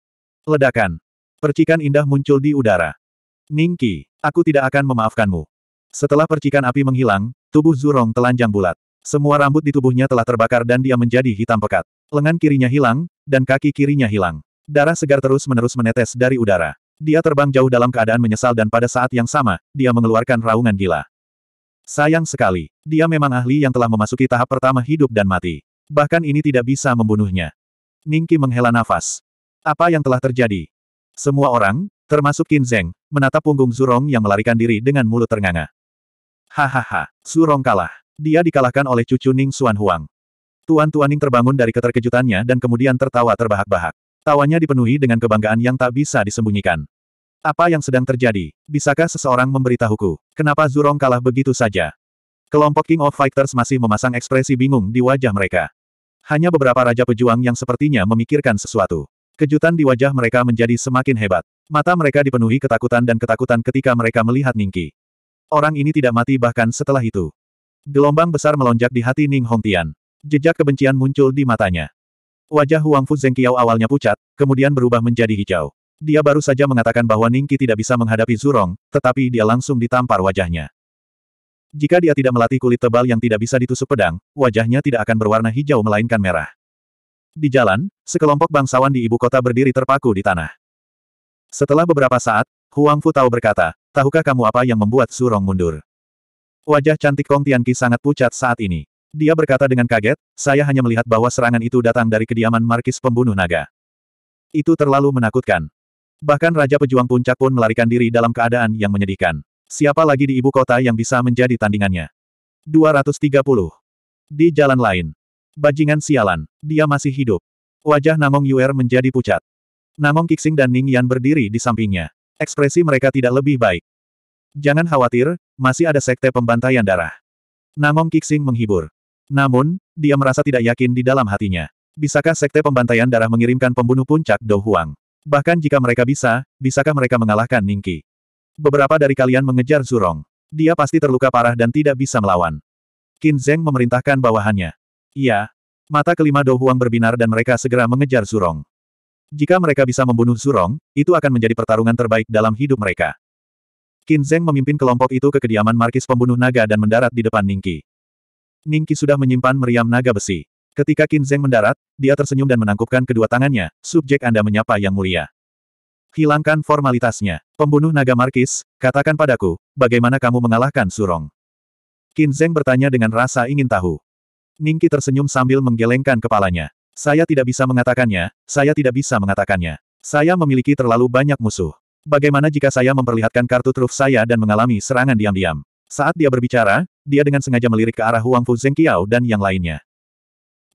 Ledakan. Percikan indah muncul di udara. Ningki, aku tidak akan memaafkanmu. Setelah percikan api menghilang, Tubuh Zurong telanjang bulat. Semua rambut di tubuhnya telah terbakar dan dia menjadi hitam pekat. Lengan kirinya hilang, dan kaki kirinya hilang. Darah segar terus-menerus menetes dari udara. Dia terbang jauh dalam keadaan menyesal dan pada saat yang sama, dia mengeluarkan raungan gila. Sayang sekali, dia memang ahli yang telah memasuki tahap pertama hidup dan mati. Bahkan ini tidak bisa membunuhnya. Ningki menghela nafas. Apa yang telah terjadi? Semua orang, termasuk Qin Zeng, menatap punggung Zurong yang melarikan diri dengan mulut ternganga. Hahaha, Surong kalah. Dia dikalahkan oleh cucu Ning Xuan Huang. Tuan Ning terbangun dari keterkejutannya dan kemudian tertawa terbahak-bahak. Tawanya dipenuhi dengan kebanggaan yang tak bisa disembunyikan. Apa yang sedang terjadi? Bisakah seseorang memberitahuku? Kenapa Zurong kalah begitu saja? Kelompok King of Fighters masih memasang ekspresi bingung di wajah mereka. Hanya beberapa raja pejuang yang sepertinya memikirkan sesuatu. Kejutan di wajah mereka menjadi semakin hebat. Mata mereka dipenuhi ketakutan dan ketakutan ketika mereka melihat Ningki. Orang ini tidak mati bahkan setelah itu. Gelombang besar melonjak di hati Ning Hongtian. Jejak kebencian muncul di matanya. Wajah Huang Fu Zengqiao awalnya pucat, kemudian berubah menjadi hijau. Dia baru saja mengatakan bahwa Ning Qi tidak bisa menghadapi Zurong, tetapi dia langsung ditampar wajahnya. Jika dia tidak melatih kulit tebal yang tidak bisa ditusuk pedang, wajahnya tidak akan berwarna hijau melainkan merah. Di jalan, sekelompok bangsawan di ibu kota berdiri terpaku di tanah. Setelah beberapa saat, Huang Fu Tao berkata, tahukah kamu apa yang membuat Surong mundur? Wajah cantik Kong Tianqi sangat pucat saat ini. Dia berkata dengan kaget, saya hanya melihat bahwa serangan itu datang dari kediaman Markis pembunuh naga. Itu terlalu menakutkan. Bahkan Raja Pejuang Puncak pun melarikan diri dalam keadaan yang menyedihkan. Siapa lagi di ibu kota yang bisa menjadi tandingannya? 230. Di jalan lain. Bajingan sialan. Dia masih hidup. Wajah Namong Yuer menjadi pucat. Namong Kixing dan Ning Yan berdiri di sampingnya. Ekspresi mereka tidak lebih baik. Jangan khawatir, masih ada sekte pembantaian darah. Namong Kixing menghibur. Namun, dia merasa tidak yakin di dalam hatinya. Bisakah sekte pembantaian darah mengirimkan pembunuh puncak Dou Huang? Bahkan jika mereka bisa, bisakah mereka mengalahkan Ningki? Beberapa dari kalian mengejar Zurong. Dia pasti terluka parah dan tidak bisa melawan. Qin Zeng memerintahkan bawahannya. Iya. Mata kelima Dou Huang berbinar dan mereka segera mengejar Zurong. Jika mereka bisa membunuh Zurong, itu akan menjadi pertarungan terbaik dalam hidup mereka. Qin Zheng memimpin kelompok itu ke kediaman Markis pembunuh naga dan mendarat di depan Ningki. Ningki sudah menyimpan meriam naga besi. Ketika Qin Zheng mendarat, dia tersenyum dan menangkupkan kedua tangannya, subjek Anda menyapa yang mulia. Hilangkan formalitasnya. Pembunuh naga Markis, katakan padaku, bagaimana kamu mengalahkan Surong? Qin Zheng bertanya dengan rasa ingin tahu. Ningki tersenyum sambil menggelengkan kepalanya. Saya tidak bisa mengatakannya, saya tidak bisa mengatakannya. Saya memiliki terlalu banyak musuh. Bagaimana jika saya memperlihatkan kartu truf saya dan mengalami serangan diam-diam? Saat dia berbicara, dia dengan sengaja melirik ke arah Huang Fu Zengqiao dan yang lainnya.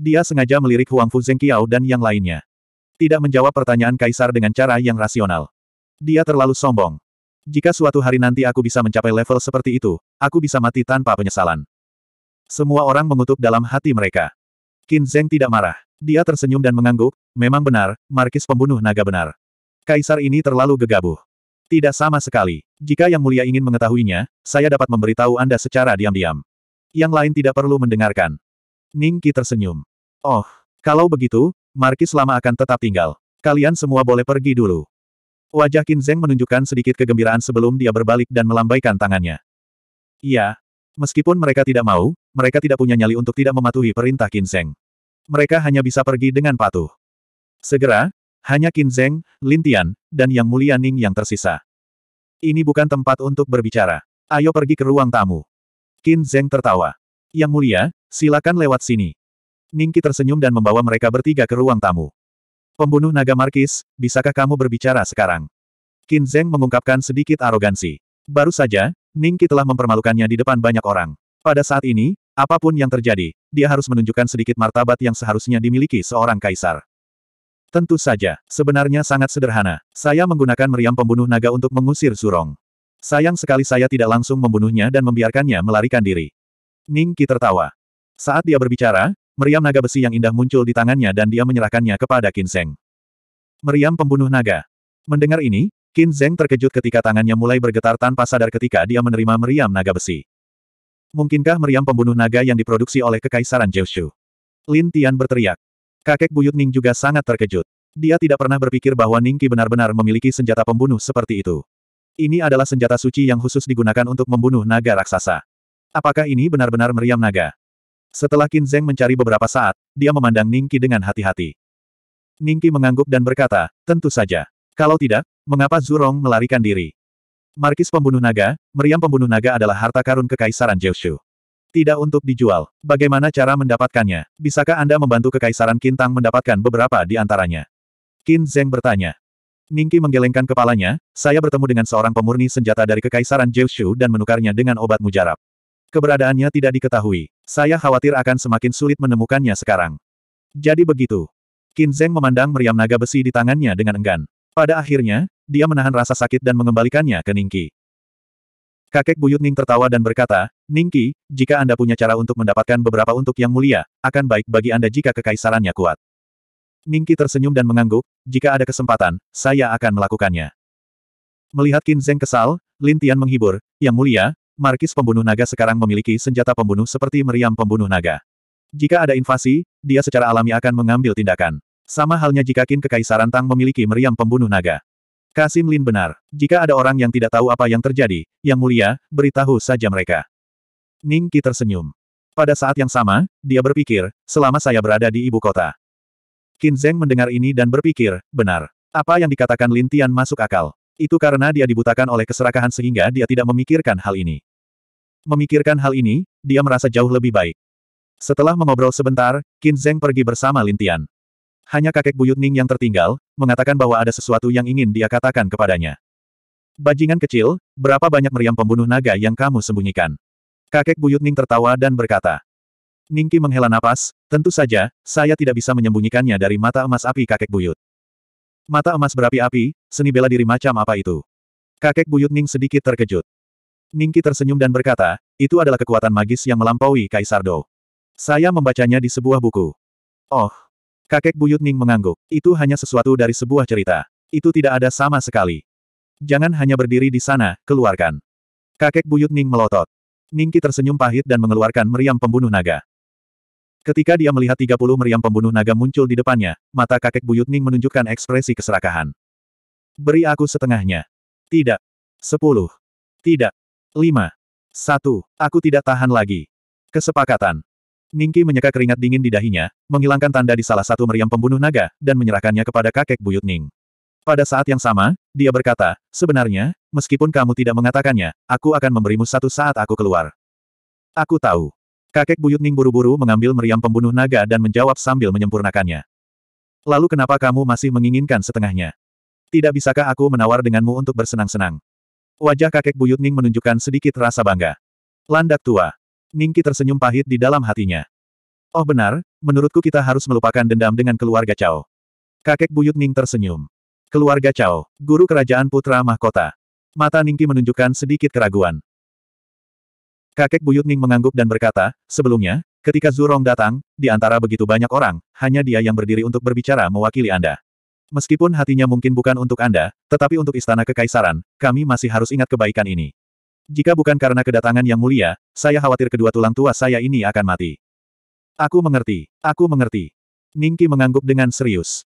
Dia sengaja melirik Huang Fu Zengqiao dan yang lainnya. Tidak menjawab pertanyaan Kaisar dengan cara yang rasional. Dia terlalu sombong. Jika suatu hari nanti aku bisa mencapai level seperti itu, aku bisa mati tanpa penyesalan. Semua orang mengutuk dalam hati mereka. Qin Zeng tidak marah. Dia tersenyum dan mengangguk, memang benar, Markis pembunuh naga benar. Kaisar ini terlalu gegabah. Tidak sama sekali. Jika Yang Mulia ingin mengetahuinya, saya dapat memberitahu Anda secara diam-diam. Yang lain tidak perlu mendengarkan. Ningki tersenyum. Oh, kalau begitu, Markis lama akan tetap tinggal. Kalian semua boleh pergi dulu. Wajah Qin Zeng menunjukkan sedikit kegembiraan sebelum dia berbalik dan melambaikan tangannya. Iya. Meskipun mereka tidak mau, mereka tidak punya nyali untuk tidak mematuhi perintah Qin Zeng. Mereka hanya bisa pergi dengan patuh. Segera, hanya Qin Zheng, Lin Tian, dan Yang Mulia Ning yang tersisa. Ini bukan tempat untuk berbicara. Ayo pergi ke ruang tamu. Qin Zheng tertawa. Yang Mulia, silakan lewat sini. Ning Ningki tersenyum dan membawa mereka bertiga ke ruang tamu. Pembunuh naga Markis, bisakah kamu berbicara sekarang? Qin Zheng mengungkapkan sedikit arogansi. Baru saja, Ning Ningki telah mempermalukannya di depan banyak orang. Pada saat ini, Apapun yang terjadi, dia harus menunjukkan sedikit martabat yang seharusnya dimiliki seorang kaisar. Tentu saja, sebenarnya sangat sederhana. Saya menggunakan meriam pembunuh naga untuk mengusir Zurong. Sayang sekali saya tidak langsung membunuhnya dan membiarkannya melarikan diri. Ning Ki tertawa. Saat dia berbicara, meriam naga besi yang indah muncul di tangannya dan dia menyerahkannya kepada Qin Zeng. Meriam pembunuh naga. Mendengar ini, Qin Zeng terkejut ketika tangannya mulai bergetar tanpa sadar ketika dia menerima meriam naga besi. Mungkinkah meriam pembunuh naga yang diproduksi oleh Kekaisaran Jiushu? Lin Tian berteriak. Kakek buyut Ning juga sangat terkejut. Dia tidak pernah berpikir bahwa Ningki benar-benar memiliki senjata pembunuh seperti itu. Ini adalah senjata suci yang khusus digunakan untuk membunuh naga raksasa. Apakah ini benar-benar meriam naga? Setelah Qin Zeng mencari beberapa saat, dia memandang Ningki dengan hati-hati. Ningki mengangguk dan berkata, tentu saja. Kalau tidak, mengapa Zurong melarikan diri? Markis pembunuh naga, meriam pembunuh naga adalah harta karun Kekaisaran Jiushu. Tidak untuk dijual. Bagaimana cara mendapatkannya? Bisakah Anda membantu Kekaisaran Kintang mendapatkan beberapa di antaranya? Qin Zheng bertanya. Ningki menggelengkan kepalanya, saya bertemu dengan seorang pemurni senjata dari Kekaisaran Jiushu dan menukarnya dengan obat mujarab. Keberadaannya tidak diketahui. Saya khawatir akan semakin sulit menemukannya sekarang. Jadi begitu. Qin Zheng memandang meriam naga besi di tangannya dengan enggan. Pada akhirnya, dia menahan rasa sakit dan mengembalikannya ke Ningki. Kakek buyut Ning tertawa dan berkata, Ningki, jika Anda punya cara untuk mendapatkan beberapa untuk yang mulia, akan baik bagi Anda jika kekaisarannya kuat. Ningki tersenyum dan mengangguk, jika ada kesempatan, saya akan melakukannya. Melihat Qin Zeng kesal, Lin Tian menghibur, yang mulia, Markis pembunuh naga sekarang memiliki senjata pembunuh seperti meriam pembunuh naga. Jika ada invasi, dia secara alami akan mengambil tindakan. Sama halnya jika Qin Kekaisaran Tang memiliki meriam pembunuh naga. Kasim Lin benar. Jika ada orang yang tidak tahu apa yang terjadi, yang mulia, beritahu saja mereka. Ning Qi tersenyum. Pada saat yang sama, dia berpikir, selama saya berada di ibu kota. Qin Zheng mendengar ini dan berpikir, benar. Apa yang dikatakan Lin Tian masuk akal. Itu karena dia dibutakan oleh keserakahan sehingga dia tidak memikirkan hal ini. Memikirkan hal ini, dia merasa jauh lebih baik. Setelah mengobrol sebentar, Qin Zheng pergi bersama Lin Tian. Hanya kakek buyut Ning yang tertinggal, mengatakan bahwa ada sesuatu yang ingin dia katakan kepadanya. Bajingan kecil, berapa banyak meriam pembunuh naga yang kamu sembunyikan? Kakek buyut Ning tertawa dan berkata. Ningki menghela napas, tentu saja, saya tidak bisa menyembunyikannya dari mata emas api kakek buyut. Mata emas berapi-api, seni bela diri macam apa itu? Kakek buyut Ning sedikit terkejut. Ningki tersenyum dan berkata, itu adalah kekuatan magis yang melampaui Kaisar Dou. Saya membacanya di sebuah buku. Oh, Kakek Buyut Ning mengangguk. Itu hanya sesuatu dari sebuah cerita. Itu tidak ada sama sekali. Jangan hanya berdiri di sana, keluarkan. Kakek Buyut Ning melotot. Ningki tersenyum pahit dan mengeluarkan meriam pembunuh naga. Ketika dia melihat 30 meriam pembunuh naga muncul di depannya, mata kakek Buyut Ning menunjukkan ekspresi keserakahan. Beri aku setengahnya. Tidak. Sepuluh. Tidak. Lima. Satu. Aku tidak tahan lagi. Kesepakatan. Ningki menyeka keringat dingin di dahinya, menghilangkan tanda di salah satu meriam pembunuh naga, dan menyerahkannya kepada kakek buyut Ning. Pada saat yang sama, dia berkata, sebenarnya, meskipun kamu tidak mengatakannya, aku akan memberimu satu saat aku keluar. Aku tahu. Kakek buyut Ning buru-buru mengambil meriam pembunuh naga dan menjawab sambil menyempurnakannya. Lalu kenapa kamu masih menginginkan setengahnya? Tidak bisakah aku menawar denganmu untuk bersenang-senang? Wajah kakek buyut Ning menunjukkan sedikit rasa bangga. Landak tua. Ningki tersenyum pahit di dalam hatinya. Oh benar, menurutku kita harus melupakan dendam dengan keluarga Cao. Kakek buyut Ning tersenyum. Keluarga Cao, guru kerajaan putra mahkota. Mata Ningki menunjukkan sedikit keraguan. Kakek buyut Ning mengangguk dan berkata, sebelumnya, ketika Zurong datang, di antara begitu banyak orang, hanya dia yang berdiri untuk berbicara mewakili Anda. Meskipun hatinya mungkin bukan untuk Anda, tetapi untuk istana kekaisaran, kami masih harus ingat kebaikan ini. Jika bukan karena kedatangan yang mulia, saya khawatir kedua tulang tua saya ini akan mati. Aku mengerti, aku mengerti. Ningki mengangguk dengan serius.